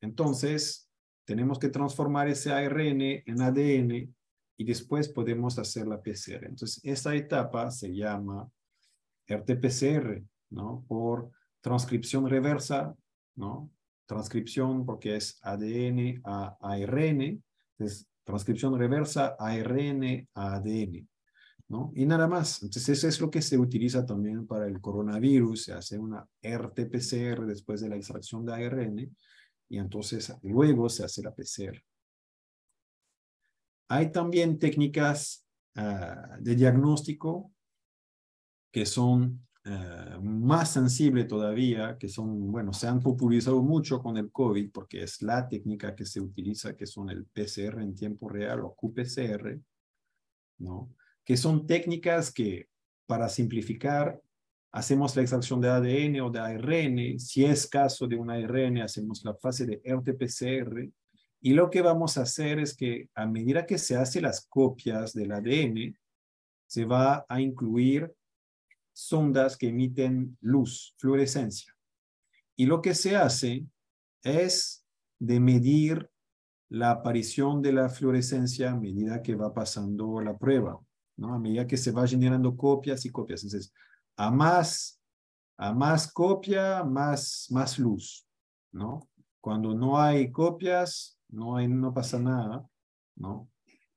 Entonces, tenemos que transformar ese ARN en ADN y después podemos hacer la PCR. Entonces, esta etapa se llama RT-PCR ¿no? Por transcripción reversa, ¿no? Transcripción porque es ADN a ARN, entonces transcripción reversa ARN a ADN, ¿no? Y nada más. Entonces eso es lo que se utiliza también para el coronavirus, se hace una RT-PCR después de la extracción de ARN y entonces luego se hace la PCR. Hay también técnicas ah, de diagnóstico que son eh, más sensible todavía, que son, bueno, se han popularizado mucho con el COVID porque es la técnica que se utiliza, que son el PCR en tiempo real o QPCR, ¿no? Que son técnicas que, para simplificar, hacemos la extracción de ADN o de ARN, si es caso de un ARN, hacemos la fase de RT-PCR, y lo que vamos a hacer es que a medida que se hacen las copias del ADN, se va a incluir sondas que emiten luz, fluorescencia. Y lo que se hace es de medir la aparición de la fluorescencia a medida que va pasando la prueba, ¿no? a medida que se va generando copias y copias. Entonces, a más, a más copia, más, más luz. ¿no? Cuando no hay copias, no, hay, no pasa nada. ¿no?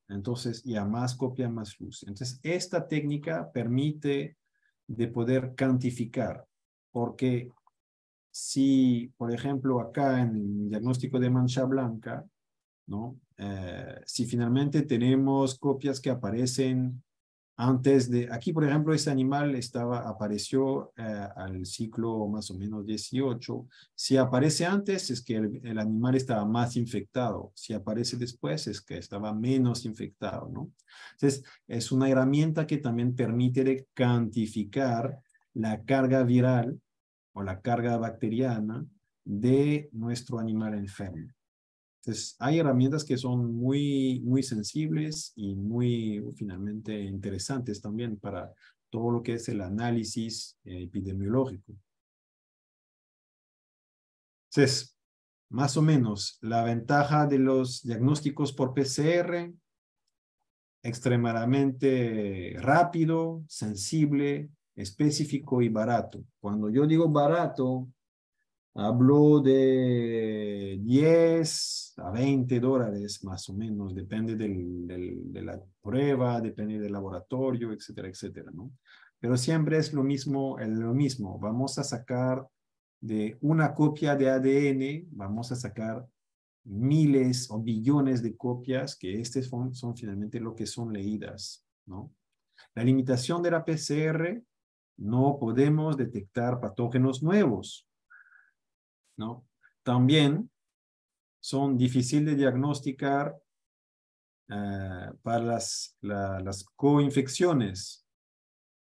Entonces, y a más copia, más luz. Entonces, esta técnica permite de poder cantificar, porque si, por ejemplo, acá en el diagnóstico de mancha blanca, ¿no? Eh, si finalmente tenemos copias que aparecen antes de, aquí por ejemplo, este animal estaba, apareció eh, al ciclo más o menos 18. Si aparece antes es que el, animal estaba más infectado. Si aparece después es que estaba menos infectado, ¿no? Entonces, es una herramienta que también permite cantificar la carga viral o la carga bacteriana de nuestro animal enfermo. Entonces, hay herramientas que son muy, muy sensibles y muy finalmente interesantes también para todo lo que es el análisis eh, epidemiológico. Entonces, más o menos, la ventaja de los diagnósticos por PCR, extremadamente rápido, sensible, específico y barato. Cuando yo digo barato, Hablo de 10 a 20 dólares más o menos, depende de la prueba, depende del laboratorio, etcétera, etcétera, ¿no? Pero siempre es lo mismo, lo mismo. Vamos a sacar de una copia de ADN, vamos a sacar miles o billones de copias que estas son, son finalmente lo que son leídas, ¿no? La limitación de la PCR, no podemos detectar patógenos nuevos, también son difíciles de diagnosticar eh, para las, las coinfecciones,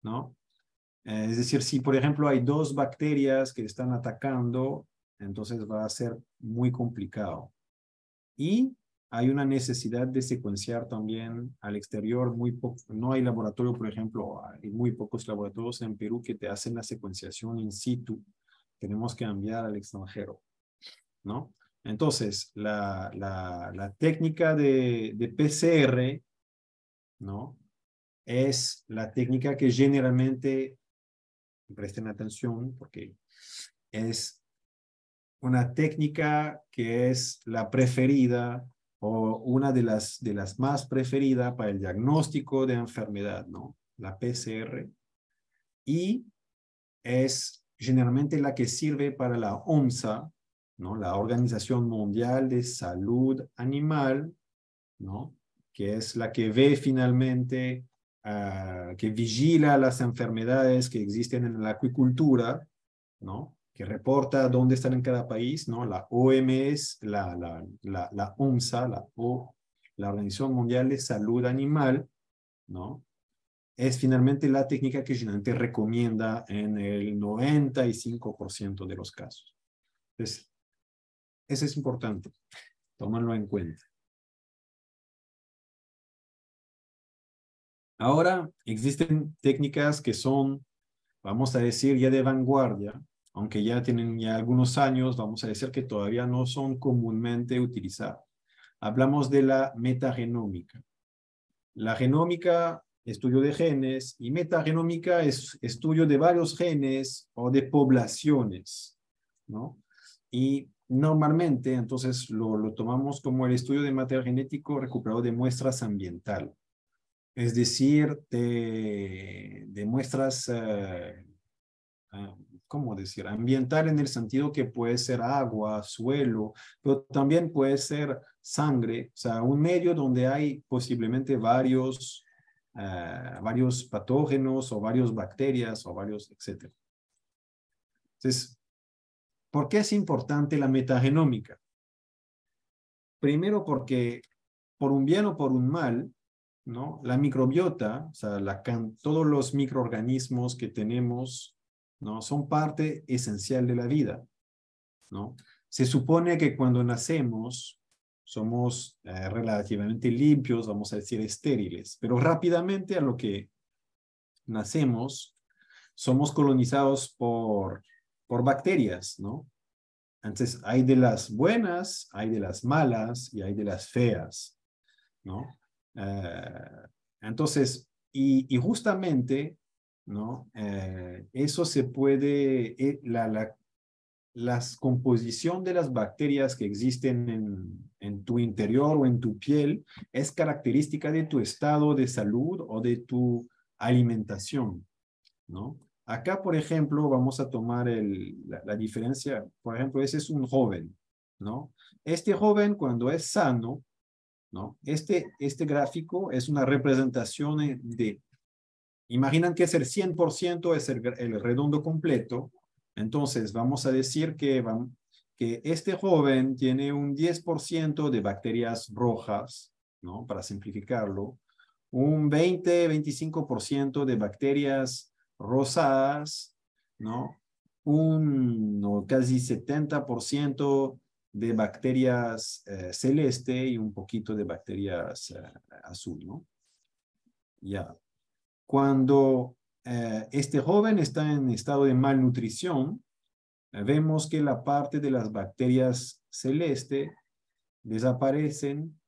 ¿no? Eh, es decir, si por ejemplo hay dos bacterias que están atacando, entonces va a ser muy complicado. Y hay una necesidad de secuenciar también al exterior. Muy no hay laboratorio, por ejemplo, hay muy pocos laboratorios en Perú que te hacen la secuenciación in situ tenemos que enviar al extranjero, ¿no? Entonces, la, la, técnica de, PCR, ¿no? Es la técnica que generalmente, presten atención porque es una técnica que es la preferida o una de las, de las más preferidas para el diagnóstico de enfermedad, ¿no? La PCR. Y es generalmente la que sirve para la OMSA, ¿no? la Organización Mundial de Salud Animal, ¿no? que es la que ve finalmente, ah, que vigila las enfermedades que existen en la acuicultura, ¿no? que reporta dónde están en cada país, ¿no? la OMS, la, la, la, OMSA, la, o, la Organización Mundial de Salud Animal, ¿no? es finalmente la técnica que generalmente recomienda en el 95% de los casos. Entonces, eso es importante, tómalo en cuenta. Ahora existen técnicas que son, vamos a decir, ya de vanguardia, aunque ya tienen ya algunos años, vamos a decir que todavía no son comúnmente utilizadas. Hablamos de la metagenómica. La genómica estudio de genes, y metagenómica es estudio de varios genes o de poblaciones, ¿no? Y normalmente, entonces, lo, tomamos como el estudio de material genético recuperado de muestras ambiental, es decir, de, de muestras, eh, ah, ¿cómo decir? Ambiental en el sentido que puede ser agua, suelo, pero también puede ser sangre, o sea, un medio donde hay posiblemente varios eh, varios patógenos o varias bacterias o varios, etc. Entonces, ¿por qué es importante la metagenómica? Primero porque por un bien o por un mal, ¿no? La microbiota, o sea, todos los microorganismos que tenemos, ¿no? Son parte esencial de la vida, ¿no? Se supone que cuando nacemos, somos eh, relativamente limpios, vamos a decir estériles, pero rápidamente a lo que nacemos, somos colonizados por, por bacterias, ¿no? Entonces, hay de las buenas, hay de las malas y hay de las feas, ¿no? Eh, entonces, y, justamente, ¿no? Eh, eso se puede, la composición de las bacterias que existen en, tu interior o en tu piel es característica de tu estado de salud o de tu alimentación, ¿no? Acá, por ejemplo, vamos a tomar la, diferencia, por ejemplo, ese es un joven, ¿no? Este joven cuando es sano, ¿no? Este, este gráfico es una representación de, imaginan que es el 100% es el redondo completo, entonces, vamos a decir que, que este joven tiene un 10% de bacterias rojas, ¿no? Para simplificarlo, un 20-25% de bacterias rosadas, ¿no? Un casi 70% de bacterias eh, celeste y un poquito de bacterias eh, azul, ¿no? Ya. Cuando eh, este joven está en estado de malnutrición, eh, vemos que la parte de las bacterias celeste desaparecen,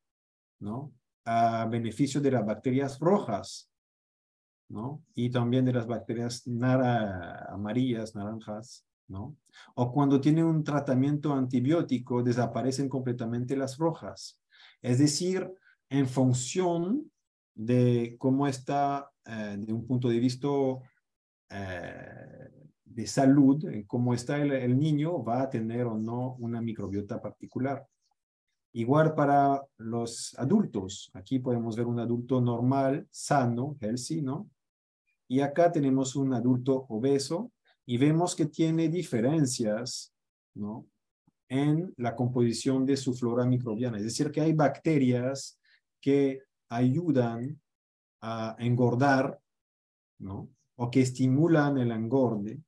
¿no? A beneficio de las bacterias rojas, ¿no? Y también de las bacterias amarillas, naranjas, ¿no? O cuando tiene un tratamiento antibiótico, desaparecen completamente las rojas. Es decir, en función de cómo está, eh, de un punto de vista eh, de salud, cómo está el, el, niño, va a tener o no una microbiota particular. Igual para los adultos. Aquí podemos ver un adulto normal, sano, healthy, ¿no? Y acá tenemos un adulto obeso y vemos que tiene diferencias, ¿no? En la composición de su flora microbiana. Es decir, que hay bacterias que ayudan a engordar, ¿no? O que estimulan el engorde,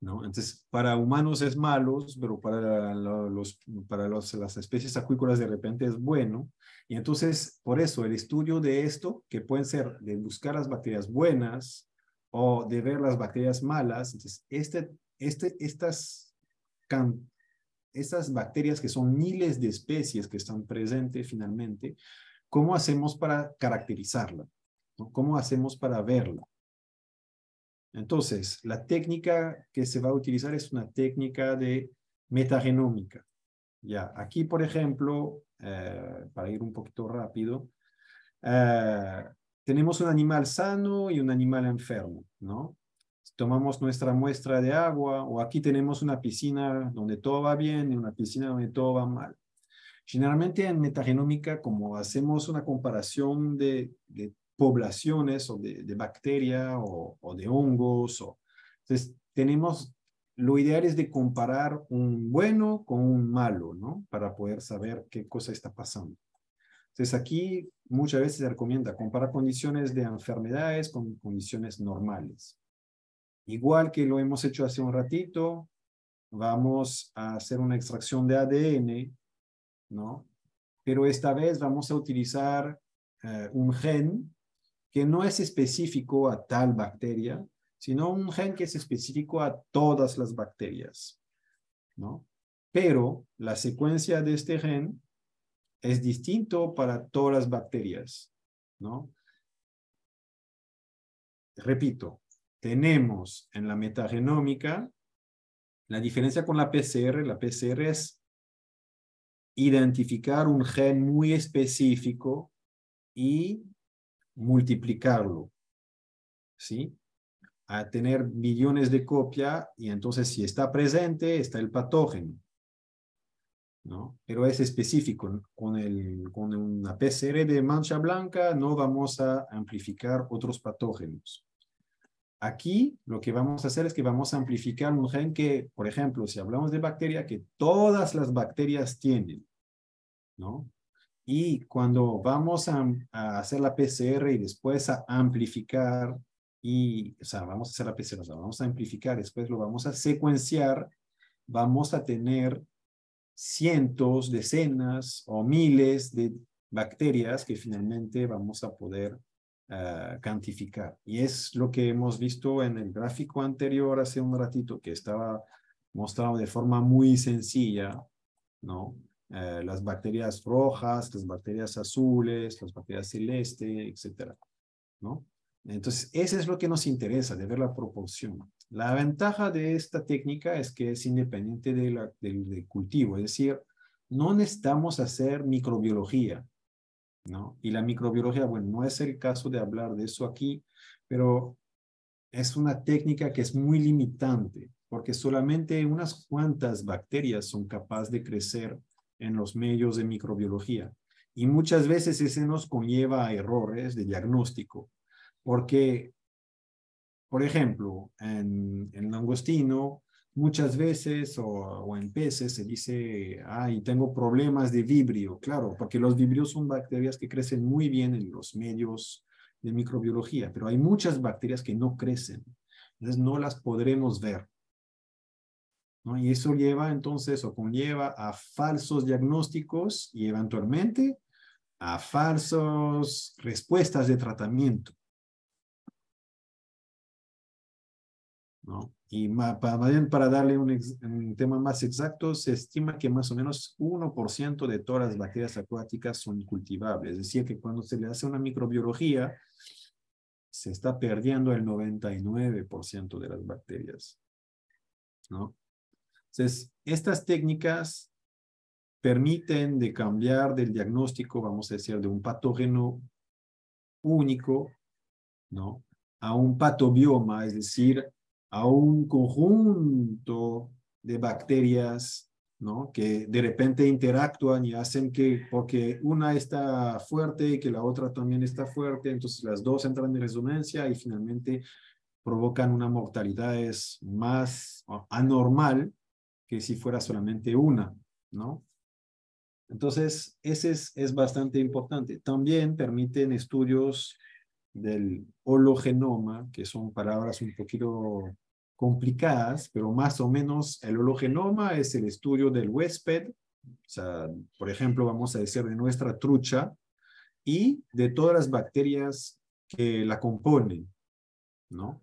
¿no? Entonces, para humanos es malo, pero para, los, para las especies acuícolas de repente es bueno. Y entonces, por eso, el estudio de esto, que pueden ser de buscar las bacterias buenas o de ver las bacterias malas, entonces, este, este, estas, estas bacterias que son miles de especies que están presentes finalmente, ¿Cómo hacemos para caracterizarla? ¿Cómo hacemos para verla? Entonces, la técnica que se va a utilizar es una técnica de metagenómica. Ya, aquí, por ejemplo, eh, para ir un poquito rápido, eh, tenemos un animal sano y un animal enfermo, ¿no? tomamos nuestra muestra de agua o aquí tenemos una piscina donde todo va bien y una piscina donde todo va mal. Generalmente en metagenómica, como hacemos una comparación de, poblaciones o de, de bacterias o, de hongos, o, entonces tenemos, lo ideal es de comparar un bueno con un malo, ¿no? Para poder saber qué cosa está pasando. Entonces aquí muchas veces se recomienda comparar condiciones de enfermedades con condiciones normales. Igual que lo hemos hecho hace un ratito, vamos a hacer una extracción de ADN ¿no? Pero esta vez vamos a utilizar eh, un gen que no es específico a tal bacteria, sino un gen que es específico a todas las bacterias, ¿no? Pero la secuencia de este gen es distinto para todas las bacterias, ¿no? Repito, tenemos en la metagenómica la diferencia con la PCR, la PCR es identificar un gen muy específico y multiplicarlo, ¿sí? A tener millones de copias y entonces si está presente, está el patógeno, ¿no? Pero es específico, con, con una PCR de mancha blanca no vamos a amplificar otros patógenos. Aquí lo que vamos a hacer es que vamos a amplificar un gen que, por ejemplo, si hablamos de bacteria, que todas las bacterias tienen, ¿no? Y cuando vamos a, hacer la PCR y después a amplificar, y, o sea, vamos a hacer la PCR, o sea, vamos a amplificar, después lo vamos a secuenciar, vamos a tener cientos, decenas o miles de bacterias que finalmente vamos a poder Ah, cantificar. Y es lo que hemos visto en el gráfico anterior hace un ratito, que estaba mostrado de forma muy sencilla, ¿no? Eh, las bacterias rojas, las bacterias azules, las bacterias celeste, etcétera, ¿no? Entonces, eso es lo que nos interesa, de ver la proporción. La ventaja de esta técnica es que es independiente de la, del cultivo, es decir, no necesitamos hacer microbiología, y la microbiología, bueno, no es el caso de hablar de eso aquí, pero es una técnica que es muy limitante, porque solamente unas cuantas bacterias son capaces de crecer en los medios de microbiología. Y muchas veces ese nos conlleva a errores de diagnóstico, porque, por ejemplo, en, en langostino Muchas veces o, en peces se dice, ay, tengo problemas de vibrio, claro, porque los vibrios son bacterias que crecen muy bien en los medios de microbiología, pero hay muchas bacterias que no crecen, entonces no las podremos ver. Y eso lleva entonces o conlleva a falsos diagnósticos y eventualmente a falsas respuestas de tratamiento. ¿No? Y para darle un, tema más exacto, se estima que más o menos 1% de todas las bacterias acuáticas son cultivables. Es decir, que cuando se le hace una microbiología, se está perdiendo el 99% de las bacterias. ¿no? Entonces, estas técnicas permiten de cambiar del diagnóstico, vamos a decir, de un patógeno único, ¿no? A un patobioma, es decir, a un conjunto de bacterias ¿no? que de repente interactúan y hacen que, porque una está fuerte y que la otra también está fuerte, entonces las dos entran en resonancia y finalmente provocan una mortalidad es más anormal que si fuera solamente una, ¿no? Entonces, ese es, es bastante importante. También permiten estudios del hologenoma, que son palabras un poquito complicadas, pero más o menos el hologenoma es el estudio del huésped, o sea, por ejemplo, vamos a decir de nuestra trucha y de todas las bacterias que la componen, ¿no?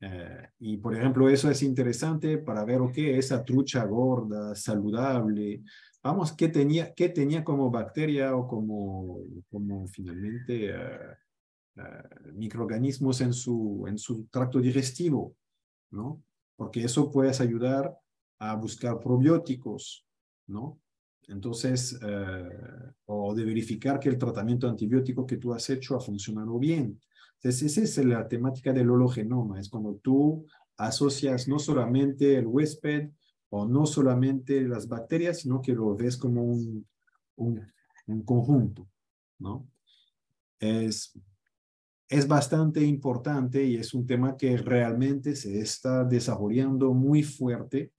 Eh, y por ejemplo, eso es interesante para ver, ok, esa trucha gorda, saludable, vamos, ¿qué tenía, qué tenía como bacteria o como, como finalmente eh, eh, microorganismos en su, en su tracto digestivo? ¿no? Porque eso puedes ayudar a buscar probióticos, ¿no? Entonces, eh, o de verificar que el tratamiento antibiótico que tú has hecho ha funcionado bien. Entonces, esa es la temática del hologenoma, es cuando tú asocias no solamente el huésped o no solamente las bacterias, sino que lo ves como un, un, un conjunto, ¿no? Es es bastante importante y es un tema que realmente se está desarrollando muy fuerte,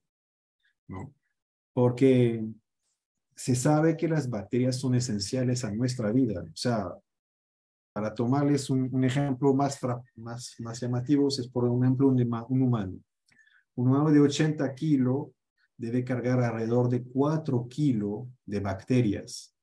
Porque se sabe que las bacterias son esenciales a nuestra vida. O sea, para tomarles un, ejemplo más, más, más llamativo, es por ejemplo un, un humano. Un humano de 80 kilos debe cargar alrededor de 4 kilos de bacterias.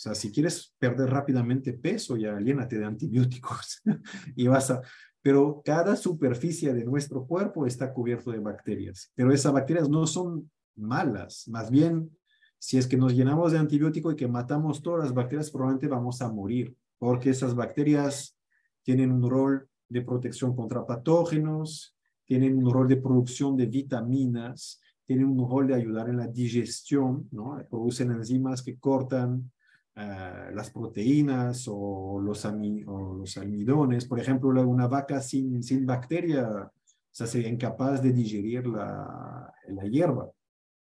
O sea, si quieres perder rápidamente peso, ya aliénate de antibióticos y vas a... Pero cada superficie de nuestro cuerpo está cubierto de bacterias, pero esas bacterias no son malas, más bien, si es que nos llenamos de antibiótico y que matamos todas las bacterias, probablemente vamos a morir, porque esas bacterias tienen un rol de protección contra patógenos, tienen un rol de producción de vitaminas, tienen un rol de ayudar en la digestión, ¿no? Producen enzimas que cortan Ah, las proteínas o los, los almidones. Por ejemplo, una vaca sin, sin bacteria se sería incapaz de digerir la, hierba.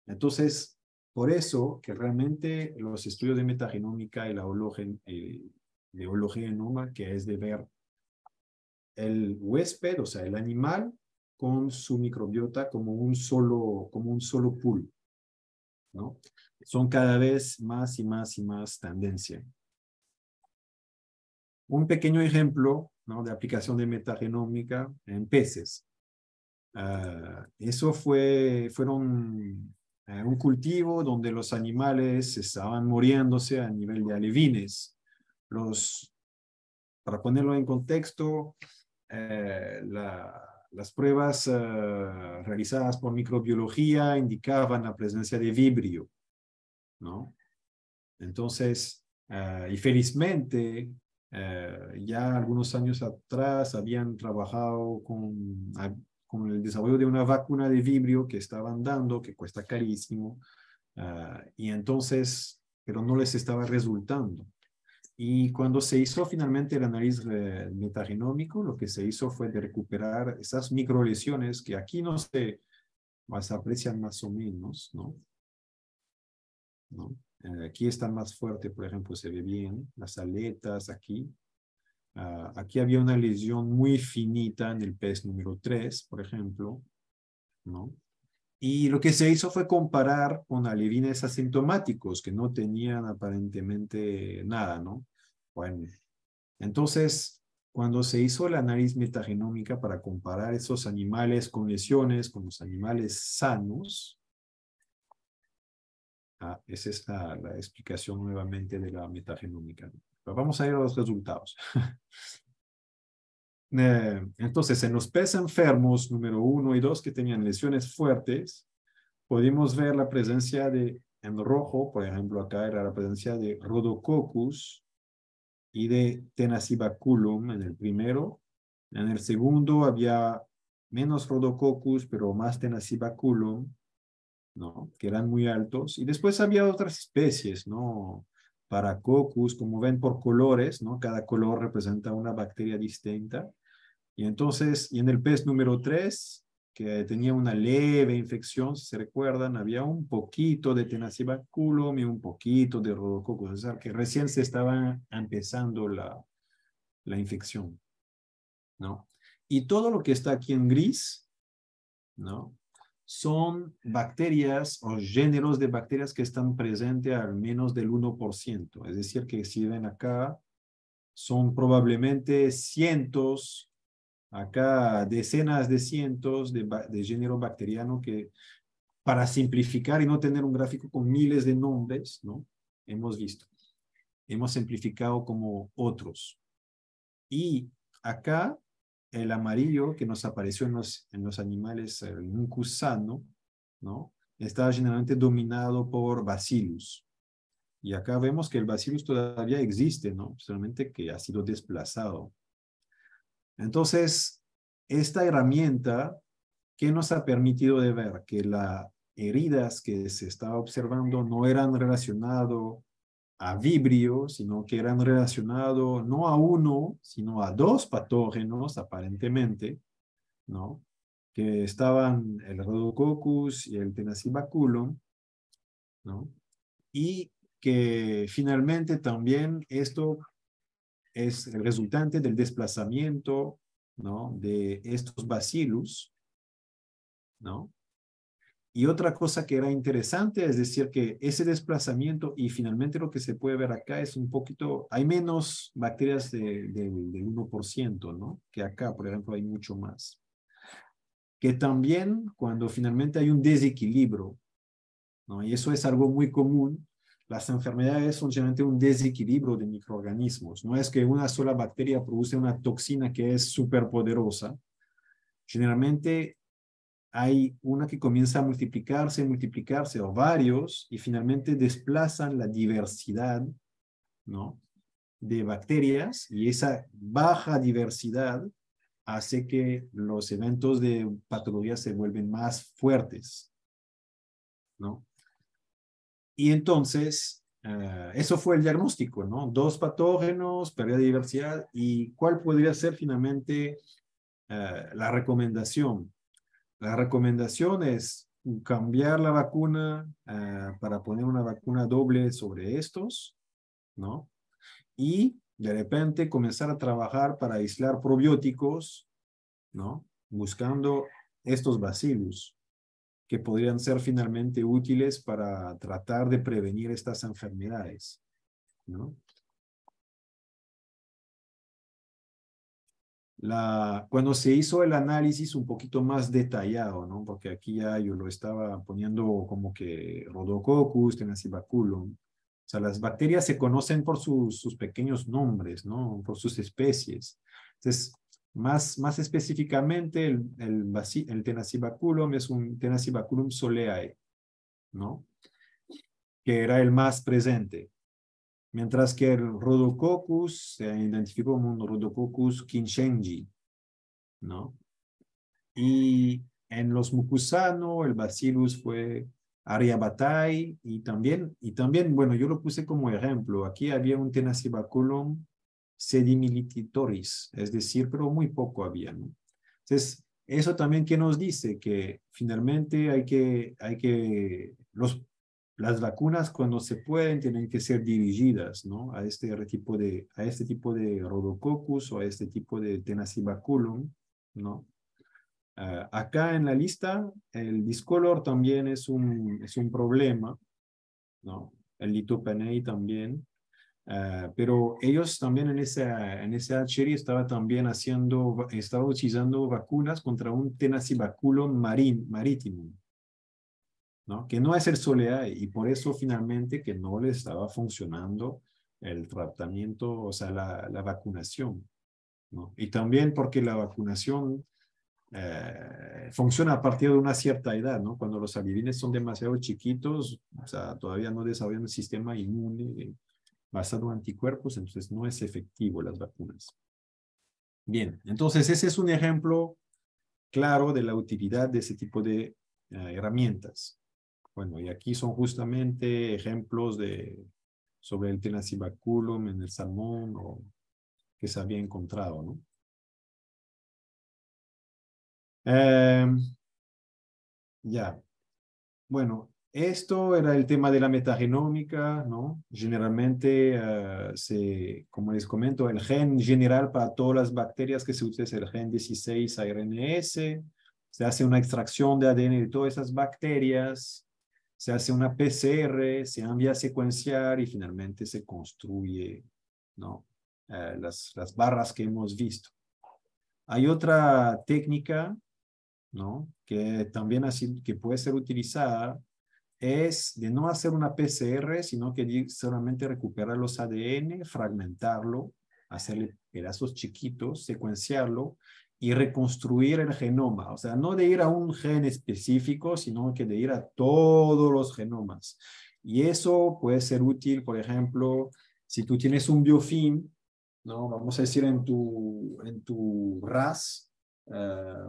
Entonces, por eso que realmente los estudios de metagenómica y la biología eh, de que es de ver el huésped, o sea, el animal, con su microbiota como un solo, como un solo pool. ¿no? Son cada vez más y más y más tendencia. Un pequeño ejemplo de aplicación de metagenómica en peces. Ah, eso fue, fueron eh, un cultivo donde los animales estaban muriéndose a nivel de alevines. Los, para ponerlo en contexto, eh, la, las pruebas eh, realizadas por microbiología indicaban la presencia de vibrio, Entonces, eh, y felizmente, eh, ya algunos años atrás habían trabajado ah, con, el desarrollo de una vacuna de vibrio que estaban dando, que cuesta carísimo, y entonces, pero no les estaba resultando. Y cuando se hizo finalmente el análisis eh, metagenómico, lo que se hizo fue de recuperar esas micro lesiones que aquí no se más aprecian más o menos, ¿no? Eh, aquí están más fuerte, por ejemplo, se ve bien las aletas aquí. Ah, aquí había una lesión muy finita en el pez número 3, por ejemplo, ¿no? Y lo que se hizo fue comparar con alevines asintomáticos que no tenían aparentemente nada, ¿no? Bueno, entonces, cuando se hizo la análisis metagenómica para comparar esos animales con lesiones con los animales sanos, ah, esa es la, la explicación nuevamente de la metagenómica. Pero vamos a ir a los resultados. Eh, entonces, en los peces enfermos número uno y dos que tenían lesiones fuertes, pudimos ver la presencia de, en rojo, por ejemplo, acá era la presencia de Rhodococcus y de Tenacibaculum en el primero. En el segundo había menos Rhodococcus, pero más Tenacibaculum, ¿no? Que eran muy altos. Y después había otras especies, ¿no? para como ven por colores, ¿no? Cada color representa una bacteria distinta. Y entonces, y en el pez número 3, que tenía una leve infección, si se recuerdan, había un poquito de Tenacibaculum y un poquito de Rodococcus. o sea, que recién se estaba empezando la, la infección, ¿no? Y todo lo que está aquí en gris, ¿no? son bacterias o géneros de bacterias que están presentes al menos del 1%. Es decir, que si ven acá, son probablemente cientos, acá decenas de cientos de, de género bacteriano que para simplificar y no tener un gráfico con miles de nombres, ¿no? Hemos visto. Hemos simplificado como otros. Y acá el amarillo que nos apareció en los, en los animales, eh, en un gusano, ¿no? Estaba generalmente dominado por bacillus. Y acá vemos que el bacillus todavía existe, ¿no? Solamente que ha sido desplazado. Entonces, esta herramienta, que nos ha permitido de ver? Que las heridas que se estaba observando no eran relacionadas a vibrio, sino que eran relacionados no a uno, sino a dos patógenos aparentemente, ¿no? Que estaban el Rhodococcus y el Tenacibaculum, ¿no? Y que finalmente también esto es el resultante del desplazamiento, ¿no? De estos bacillus, ¿no? Y otra cosa que era interesante es decir que ese desplazamiento y finalmente lo que se puede ver acá es un poquito, hay menos bacterias del de, 1%, ¿no? Que acá, por ejemplo, hay mucho más. Que también cuando finalmente hay un desequilibrio, ¿no? Y eso es algo muy común. Las enfermedades son generalmente un desequilibrio de microorganismos. No es que una sola bacteria produce una toxina que es súper poderosa. Generalmente hay una que comienza a multiplicarse, multiplicarse, o varios, y finalmente desplazan la diversidad, ¿no? De bacterias, y esa baja diversidad hace que los eventos de patología se vuelven más fuertes, ¿no? Y entonces, eh, eso fue el diagnóstico, ¿no? Dos patógenos, pérdida de diversidad, y cuál podría ser finalmente eh, la recomendación la recomendación es cambiar la vacuna ah, para poner una vacuna doble sobre estos, ¿no? Y de repente comenzar a trabajar para aislar probióticos, ¿no? Buscando estos bacilos que podrían ser finalmente útiles para tratar de prevenir estas enfermedades, ¿no? cuando se hizo el análisis un poquito más detallado, porque aquí ya yo lo estaba poniendo como que Rhodococcus, Tenacibaculum. O sea, las bacterias se conocen por sus, pequeños nombres, por sus especies. Entonces, más, específicamente, el, el, Tenacibaculum es un Tenacibaculum soleae, que era el más presente. Mientras que el Rhodococcus se identificó como un Rhodococcus Kinshenji. ¿no? Y en los mucusano, el bacillus fue Ariabatai y también, y también, bueno, yo lo puse como ejemplo. Aquí había un Tenacibaculum sedimilititoris, es decir, pero muy poco había, ¿no? Entonces, eso también que nos dice que finalmente hay que, hay que, los, las vacunas cuando se pueden tienen que ser dirigidas ¿no? a, este tipo de, a este tipo de o a este tipo de tenacibaculum, ¿no? Ah, acá en la lista, el discolor también es un, es un problema, ¿no? El litopanei también. Ah, pero ellos también en esa, en ese hatchery estaba también haciendo, estaba utilizando vacunas contra un tenacibaculum marín, marítimo, que no es el soledad y por eso finalmente que no le estaba funcionando el tratamiento, o sea, la, vacunación, Y también porque la vacunación eh, funciona a partir de una cierta edad, Cuando los alivines son demasiado chiquitos, o sea, todavía no desarrollan un sistema inmune basado en anticuerpos, entonces no es efectivo las vacunas. Bien, entonces ese es un ejemplo claro de la utilidad de ese tipo de eh, herramientas. Bueno, y aquí son justamente ejemplos de, sobre el tenacibaculum en el salmón que se había encontrado, ¿no? Em, ya. Bueno, esto era el tema de la metagenómica, ¿no? Generalmente, eh, se, como les comento, el gen general para todas las bacterias que se usa es el gen 16 ARNS. Se hace una extracción de ADN de todas esas bacterias se hace una PCR, se envía a secuenciar y finalmente se construye eh, las, barras que hemos visto. Hay otra técnica que también así, que puede ser utilizada, es de no hacer una PCR, sino que solamente recuperar los ADN, fragmentarlo, hacerle pedazos chiquitos, secuenciarlo y reconstruir el genoma, o sea, no de ir a un gen específico, sino que de ir a todos los genomas. Y eso puede ser útil, por ejemplo, si tú tienes un biofilm, ¿no? vamos a decir en tu, en tu RAS, eh,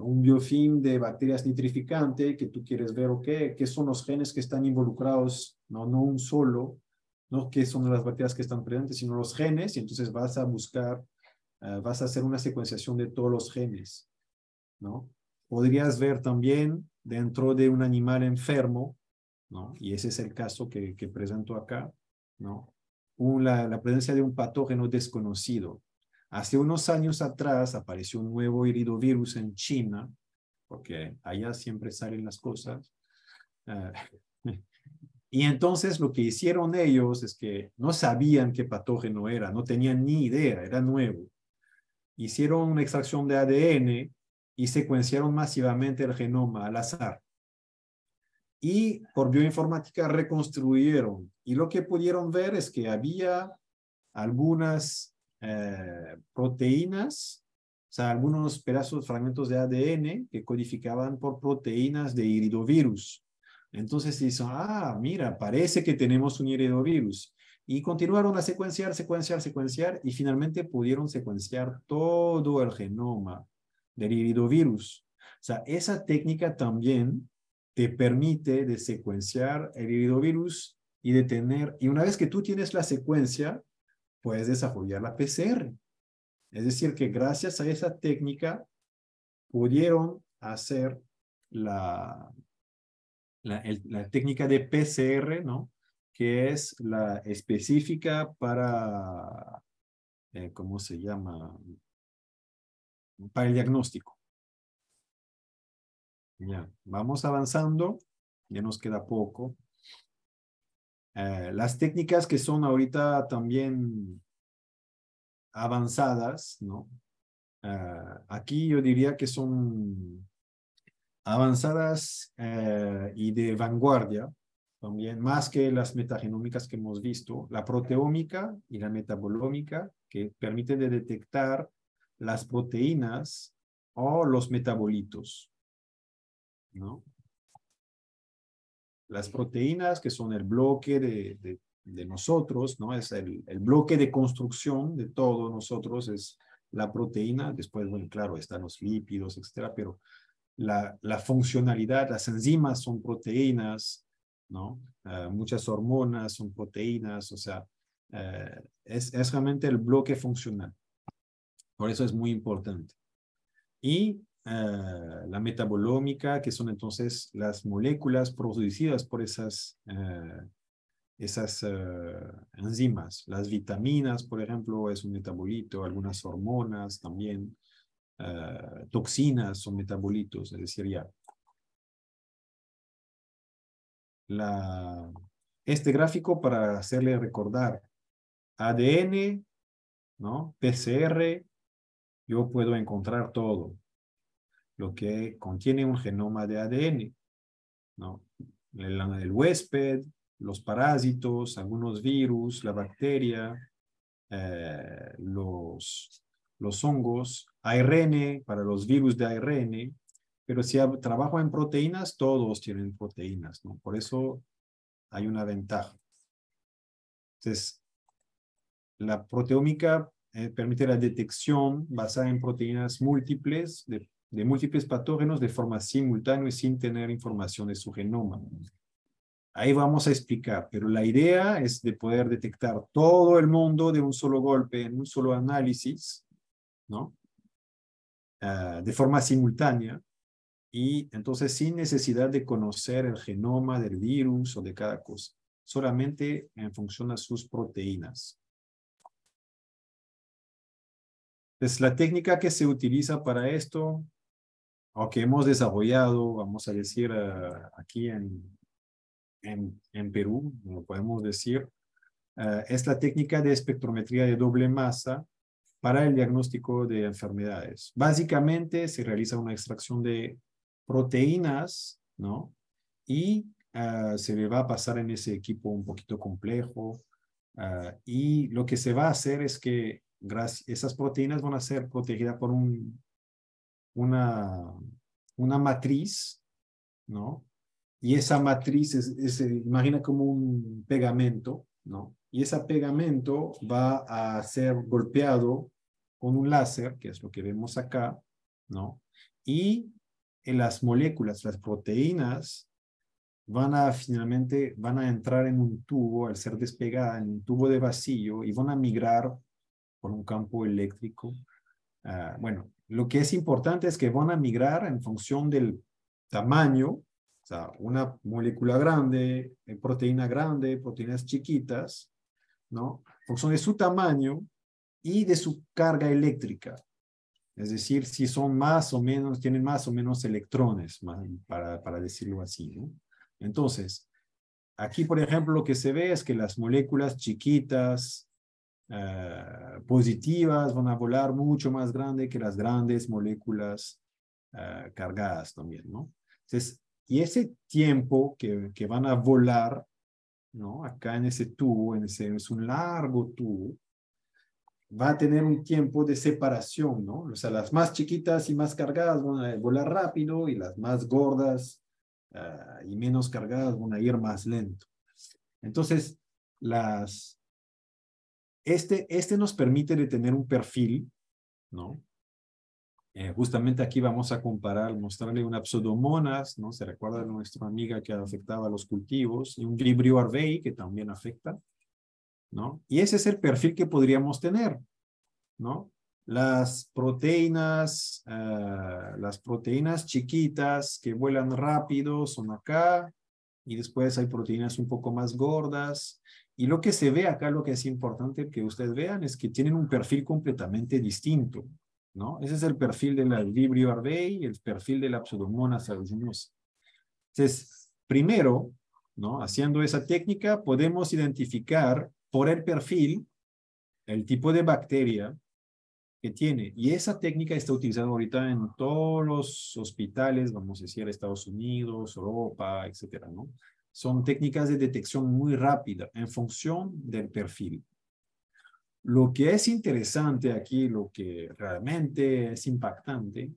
un biofilm de bacterias nitrificante que tú quieres ver, qué son los genes que están involucrados, no, no un solo, no qué son las bacterias que están presentes, sino los genes, y entonces vas a buscar Ah, vas a hacer una secuenciación de todos los genes, ¿no? Podrías ver también dentro de un animal enfermo, ¿no? Y ese es el caso que, que presento acá, ¿no? la, presencia de un patógeno desconocido. Hace unos años atrás apareció un nuevo iridovirus en China, porque allá siempre salen las cosas. Ah, y entonces lo que hicieron ellos es que no sabían qué patógeno era, no tenían ni idea, era nuevo hicieron una extracción de ADN y secuenciaron masivamente el genoma al azar. Y por bioinformática reconstruyeron. Y lo que pudieron ver es que había algunas eh, proteínas, o sea, algunos pedazos, fragmentos de ADN que codificaban por proteínas de iridovirus. Entonces se hizo, ah, mira, parece que tenemos un iridovirus. Y continuaron a secuenciar, secuenciar, secuenciar y finalmente pudieron secuenciar todo el genoma del iridovirus. O sea, esa técnica también te permite de secuenciar el iridovirus y de tener, y una vez que tú tienes la secuencia, puedes desarrollar la PCR. Es decir, que gracias a esa técnica pudieron hacer la, la técnica de PCR, ¿no? que es la específica para, eh, ¿cómo se llama? Para el diagnóstico. Ya, vamos avanzando, ya nos queda poco. Eh, las técnicas que son ahorita también avanzadas, ¿no? Eh, aquí yo diría que son avanzadas y de vanguardia, también, más que las metagenómicas que hemos visto, la proteómica y la metabolómica, que permiten de detectar las proteínas o los metabolitos. Las proteínas, que son el bloque de, nosotros, es el, bloque de construcción de todos nosotros, es la proteína. Después, bueno, claro, están los lípidos, etcétera, pero la, la funcionalidad, las enzimas son proteínas, ¿no? Eh, muchas hormonas, son proteínas, o sea, eh, es, realmente el bloque funcional. Por eso es muy importante. Y eh, la metabolómica, que son entonces las moléculas producidas por esas, esas enzimas. Las vitaminas, por ejemplo, es un metabolito, algunas hormonas también. toxinas son metabolitos, es decir, ya este gráfico para hacerle recordar ADN, ¿no? PCR, yo puedo encontrar todo lo que contiene un genoma de ADN, ¿no? El, huésped, los parásitos, algunos virus, la bacteria, eh, los, los hongos, ARN para los virus de ARN, pero si trabajo en proteínas, todos tienen proteínas, ¿no? Por eso hay una ventaja. Entonces, la proteómica eh, permite la detección basada en proteínas múltiples de, múltiples patógenos de forma simultánea y sin tener información de su genoma. Ahí vamos a explicar, pero la idea es de poder detectar todo el mundo de un solo golpe, en un solo análisis, ¿no? Ah, de forma simultánea y entonces sin necesidad de conocer el genoma del virus o de cada cosa, solamente en función a sus proteínas. es la técnica que se utiliza para esto, o que hemos desarrollado, vamos a decir, ah, aquí en, en, Perú, lo podemos decir, ah, es la técnica de espectrometría de doble masa, para el diagnóstico de enfermedades. Básicamente se realiza una extracción de proteínas, ¿no? Y ah, se le va a pasar en ese equipo un poquito complejo. Ah, y lo que se va a hacer es que esas proteínas van a ser protegidas por un, una, una matriz, ¿no? Y esa matriz se imagina como un pegamento, ¿no? Y ese pegamento va a ser golpeado con un láser, que es lo que vemos acá, ¿no? Y las moléculas, las proteínas, van a finalmente, van a entrar en un tubo, al ser despegada, en un tubo de vacío y van a migrar por un campo eléctrico. Ah, bueno, lo que es importante es que van a migrar en función del tamaño, o sea, una molécula grande, eh, proteína grande, proteínas chiquitas, ¿no? En función de su tamaño y de su carga eléctrica. Es decir, si son más o menos, tienen más o menos electrones, para, decirlo así. ¿no? Entonces, aquí, por ejemplo, lo que se ve es que las moléculas chiquitas ah, positivas van a volar mucho más grande que las grandes moléculas ah, cargadas también, ¿no? y ese tiempo que, van a volar, ¿no? Acá en ese tubo, en ese, es un largo tubo, va a tener un tiempo de separación, ¿no? O sea, las más chiquitas y más cargadas van a volar rápido y las más gordas ah, y menos cargadas van a ir más lento. Entonces, las, este, este nos permite de tener un perfil, ¿no? Eh, justamente aquí vamos a comparar, mostrarle una pseudomonas, ¿no? Se recuerda a nuestra amiga que afectaba a los cultivos, y un vibrio arbei que también afecta. Y ese es el perfil que podríamos tener, ¿no? Las proteínas, ah, las proteínas chiquitas que vuelan rápido son acá, y después hay proteínas un poco más gordas. Y lo que se ve acá, lo que es importante que ustedes vean es que tienen un perfil completamente distinto, ¿no? Ese es el perfil del la Vibrio y el perfil de la pseudomonas aeruginosa. Entonces, primero, ¿no? Haciendo esa técnica podemos identificar por el perfil, el tipo de bacteria que tiene. Y esa técnica está utilizada ahorita en todos los hospitales, vamos a decir, Estados Unidos, Europa, etcétera, ¿no? Son técnicas de detección muy rápida en función del perfil. Lo que es interesante aquí, lo que realmente es impactante,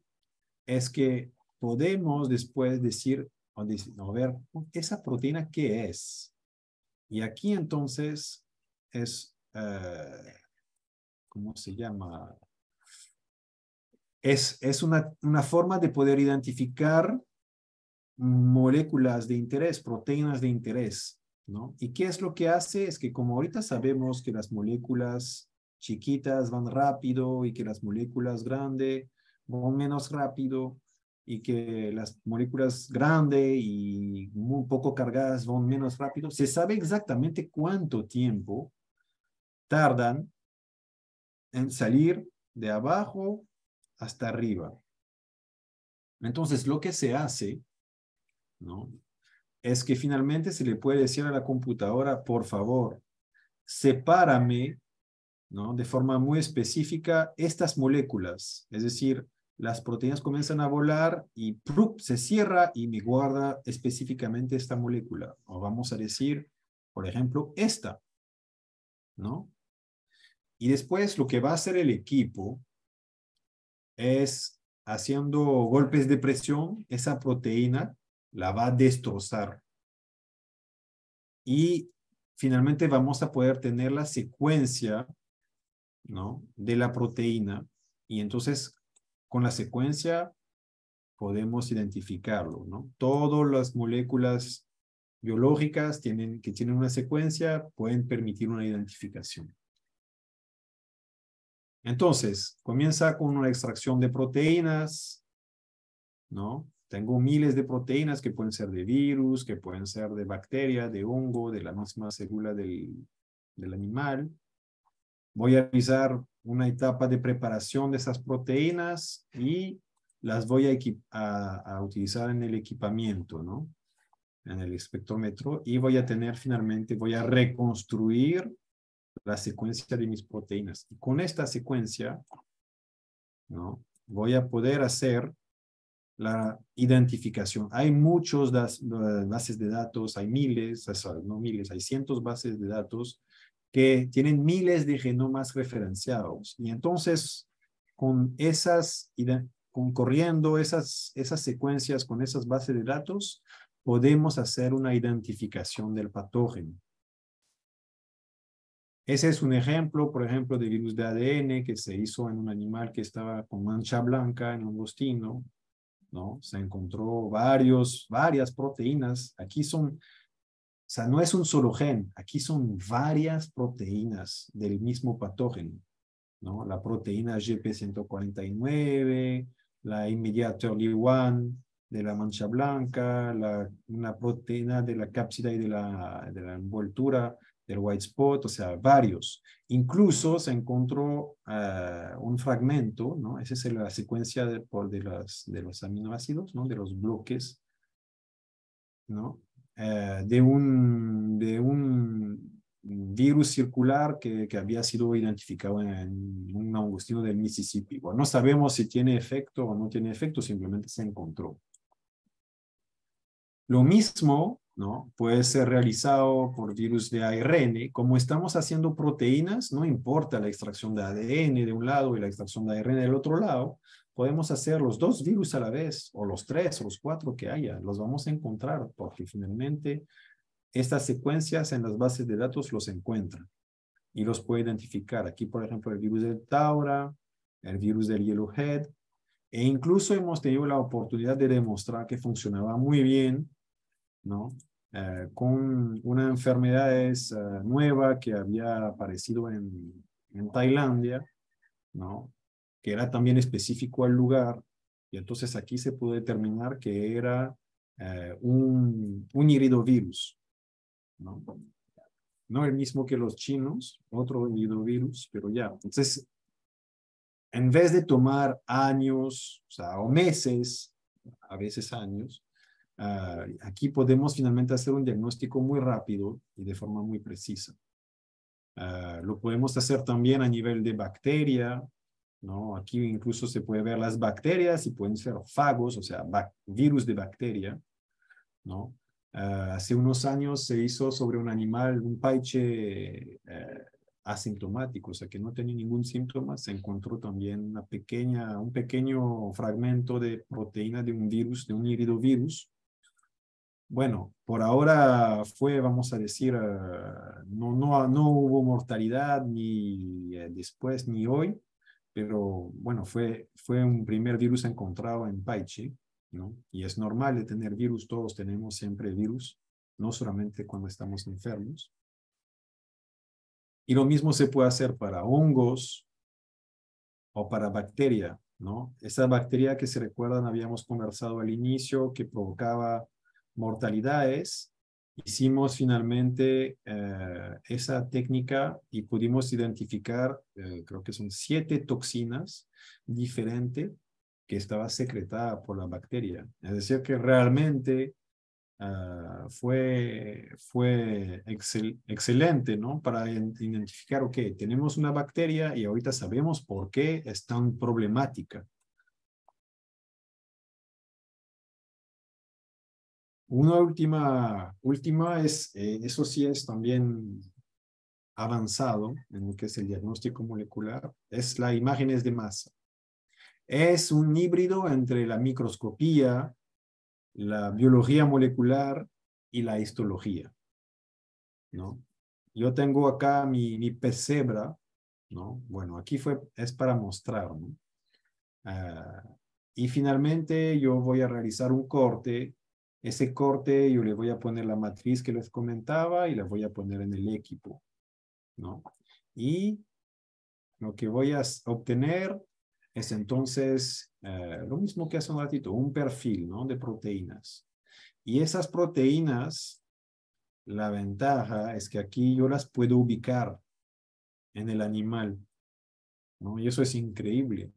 es que podemos después decir, a ver, ¿esa proteína qué es? Y aquí entonces es, eh, ¿cómo se llama? Es, es una, una forma de poder identificar moléculas de interés, proteínas de interés, ¿no? ¿Y qué es lo que hace? Es que como ahorita sabemos que las moléculas chiquitas van rápido y que las moléculas grandes van menos rápido y que las moléculas grandes y muy poco cargadas van menos rápido, se sabe exactamente cuánto tiempo tardan en salir de abajo hasta arriba. Entonces, lo que se hace, ¿no? Es que finalmente se le puede decir a la computadora, por favor, sepárame, ¿no? De forma muy específica estas moléculas. Es decir, las proteínas comienzan a volar y se cierra y me guarda específicamente esta molécula. O vamos a decir, por ejemplo, esta, ¿no? Y después lo que va a hacer el equipo es haciendo golpes de presión, esa proteína la va a destrozar. Y finalmente vamos a poder tener la secuencia de la proteína y entonces con la secuencia podemos identificarlo. ¿no? Todas las moléculas biológicas tienen, que tienen una secuencia pueden permitir una identificación. Entonces, comienza con una extracción de proteínas, ¿no? Tengo miles de proteínas que pueden ser de virus, que pueden ser de bacteria, de hongo, de la máxima célula del, animal. Voy a realizar una etapa de preparación de esas proteínas y las voy a, utilizar en el equipamiento, ¿no? En el espectrómetro y voy a tener finalmente, voy a reconstruir la secuencia de mis proteínas. Y con esta secuencia, Voy a poder hacer la identificación. Hay muchas bases de datos, hay miles, no miles, hay cientos bases de datos que tienen miles de genomas referenciados. Y entonces, con esas, con corriendo esas, esas secuencias, con esas bases de datos, podemos hacer una identificación del patógeno. Ese es un ejemplo, por ejemplo, de virus de ADN que se hizo en un animal que estaba con mancha blanca en langostino, ¿no? Se encontró varios, varias proteínas. Aquí son, o sea, no es un solo gen, aquí son varias proteínas del mismo patógeno, ¿no? La proteína GP149, la inmediata 1 de la mancha blanca, la, una proteína de la cápsida y de de la envoltura, del white spot, o sea, varios. Incluso se encontró ah, un fragmento, ¿no? Esa es la secuencia de, las, de los aminoácidos, ¿no? De los bloques, ¿no? Ah, de, un, de un virus circular que, había sido identificado en, un angustino del Mississippi. Bueno, no sabemos si tiene efecto o no tiene efecto, simplemente se encontró. Lo mismo Puede ser realizado por virus de ARN. Como estamos haciendo proteínas, no importa la extracción de ADN de un lado y la extracción de ARN del otro lado, podemos hacer los dos virus a la vez, o los tres, o los cuatro que haya, los vamos a encontrar, porque finalmente estas secuencias en las bases de datos los encuentran y los puede identificar. Aquí, por ejemplo, el virus del Taura, el virus del Yellowhead, e incluso hemos tenido la oportunidad de demostrar que funcionaba muy bien, ¿no? Eh, con una enfermedad eh, nueva que había aparecido en, Tailandia, ¿no? que era también específico al lugar. Y entonces aquí se pudo determinar que era eh, un, un iridovirus, ¿no? no el mismo que los chinos, otro iridovirus, pero ya. Entonces, en vez de tomar años, o meses, a veces años, Ah, aquí podemos finalmente hacer un diagnóstico muy rápido y de forma muy precisa. Ah, lo podemos hacer también a nivel de bacteria, ¿no? Aquí incluso se puede ver las bacterias y pueden ser fagos, o sea, virus de bacteria, ¿no? Ah, hace unos años se hizo sobre un animal, un paiche eh, asintomático, o sea, que no tenía ningún síntoma, se encontró también una pequeña, un pequeño fragmento de proteína de un virus, de un iridovirus, bueno, por ahora fue, vamos a decir, ah, no, hubo mortalidad ni eh, después ni hoy, pero bueno, fue, fue un primer virus encontrado en Paiche, ¿no? Y es normal de tener virus, todos tenemos siempre virus, no solamente cuando estamos enfermos. Y lo mismo se puede hacer para hongos o para bacteria, ¿no? Esa bacteria que se recuerdan habíamos conversado al inicio que provocaba mortalidades, hicimos finalmente eh, esa técnica y pudimos identificar, eh, creo que son siete toxinas diferentes que estaba secretada por la bacteria. Es decir, que realmente ah, fue, fue excelente, ¿no? Para identificar, ok, tenemos una bacteria y ahorita sabemos por qué es tan problemática. Una última, última es, eh, eso sí es también avanzado en lo que es el diagnóstico molecular, es la imágenes de masa. Es un híbrido entre la microscopía, la biología molecular y la histología. ¿no? Yo tengo acá mi, pesebra, ¿no? Bueno, aquí fue, es para mostrar, ah, y finalmente yo voy a realizar un corte ese corte yo le voy a poner la matriz que les comentaba y la voy a poner en el equipo, ¿no? Y lo que voy a obtener es entonces eh, lo mismo que hace un ratito, un perfil, ¿no? De proteínas. Y esas proteínas, la ventaja es que aquí yo las puedo ubicar en el animal, ¿no? Y eso es increíble.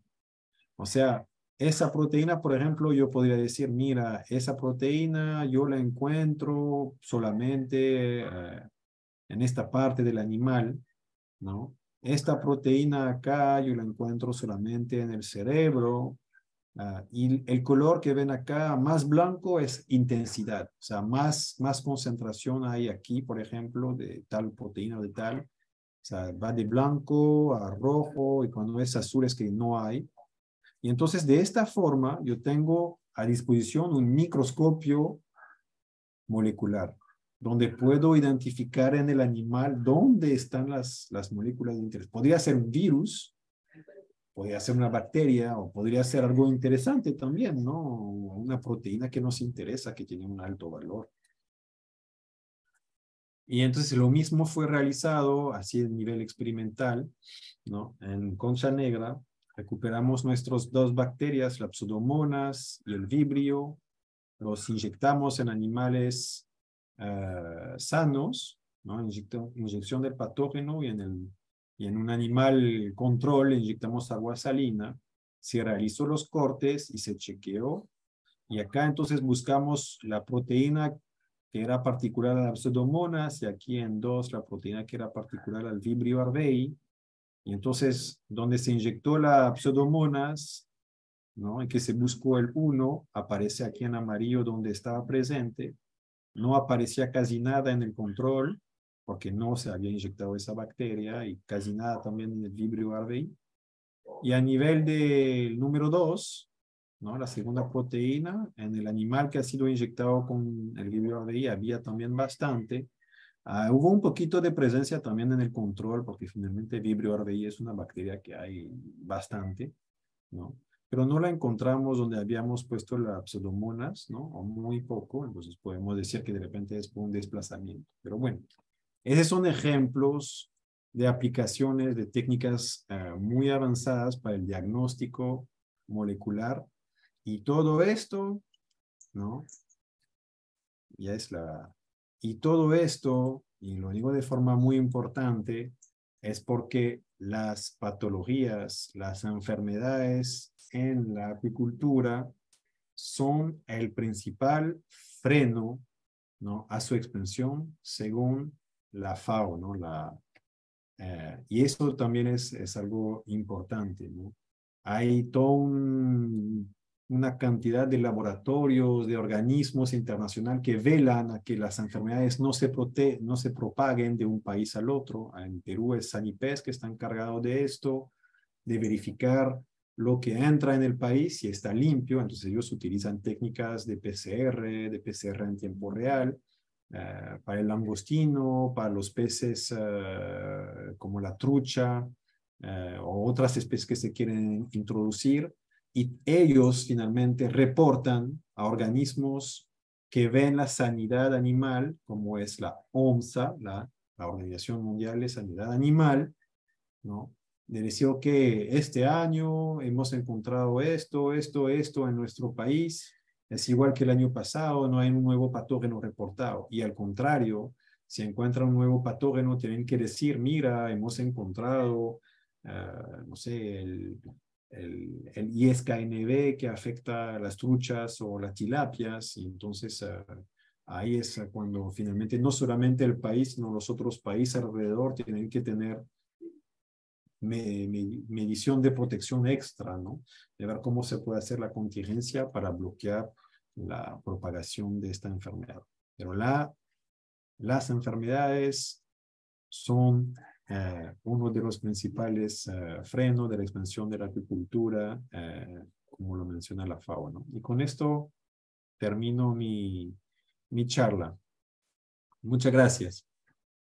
O sea, esa proteína, por ejemplo, yo podría decir, mira, esa proteína yo la encuentro solamente eh, en esta parte del animal, ¿no? Esta proteína acá yo la encuentro solamente en el cerebro. Ah, y el color que ven acá más blanco es intensidad, o sea, más, más concentración hay aquí, por ejemplo, de tal proteína, o de tal. O sea, va de blanco a rojo y cuando es azul es que no hay. Y entonces de esta forma yo tengo a disposición un microscopio molecular, donde puedo identificar en el animal dónde están las, las moléculas de interés. Podría ser un virus, podría ser una bacteria o podría ser algo interesante también, ¿no? Una proteína que nos interesa, que tiene un alto valor. Y entonces lo mismo fue realizado así a nivel experimental, ¿no? En Concha Negra, Recuperamos nuestras dos bacterias, la pseudomonas y el vibrio, los inyectamos en animales eh, sanos, ¿no? inyección del patógeno y en, y en un animal control inyectamos agua salina, se realizó los cortes y se chequeó. Y acá entonces buscamos la proteína que era particular a la pseudomonas y aquí en dos la proteína que era particular al vibrio arbei y entonces, donde se inyectó la pseudomonas, ¿no? en que se buscó el 1, aparece aquí en amarillo donde estaba presente. No aparecía casi nada en el control, porque no se había inyectado esa bacteria y casi nada también en el Vibrio RBI. Y a nivel del número 2, ¿no? la segunda proteína, en el animal que ha sido inyectado con el Vibrio RBI había también bastante, Ah, hubo un poquito de presencia también en el control, porque finalmente Vibrio RBI es una bacteria que hay bastante, ¿no? Pero no la encontramos donde habíamos puesto la pseudomonas, ¿no? O muy poco, entonces podemos decir que de repente es un desplazamiento. Pero bueno, esos son ejemplos de aplicaciones de técnicas ah, muy avanzadas para el diagnóstico molecular y todo esto, ¿no? Ya es la y todo esto, y lo digo de forma muy importante, es porque las patologías, las enfermedades en la apicultura son el principal freno ¿no? a su expansión según la FAO. ¿no? La, eh, y eso también es, es algo importante. ¿no? Hay todo un una cantidad de laboratorios, de organismos internacionales que velan a que las enfermedades no se, prote no se propaguen de un país al otro. En Perú es Sanipes que está encargado de esto, de verificar lo que entra en el país, si está limpio, entonces ellos utilizan técnicas de PCR, de PCR en tiempo real, eh, para el langostino, para los peces eh, como la trucha eh, o otras especies que se quieren introducir y ellos finalmente reportan a organismos que ven la sanidad animal, como es la OMSA, la, Organización Mundial de Sanidad Animal, ¿no? Le que este año hemos encontrado esto, esto, esto en nuestro país, es igual que el año pasado, no hay un nuevo patógeno reportado. Y al contrario, si encuentran un nuevo patógeno, tienen que decir, mira, hemos encontrado, eh, no sé, el, el, el ISKNB que afecta a las truchas o las tilapias, y entonces ah, ahí es cuando finalmente no solamente el país, sino los otros países alrededor tienen que tener medición de protección extra, ¿no? De ver cómo se puede hacer la contingencia para bloquear la propagación de esta enfermedad. Pero la, las enfermedades son eh, uno de los principales eh, frenos de la expansión de la agricultura, eh, como lo menciona la FAO. Y con esto termino mi charla. Muchas gracias.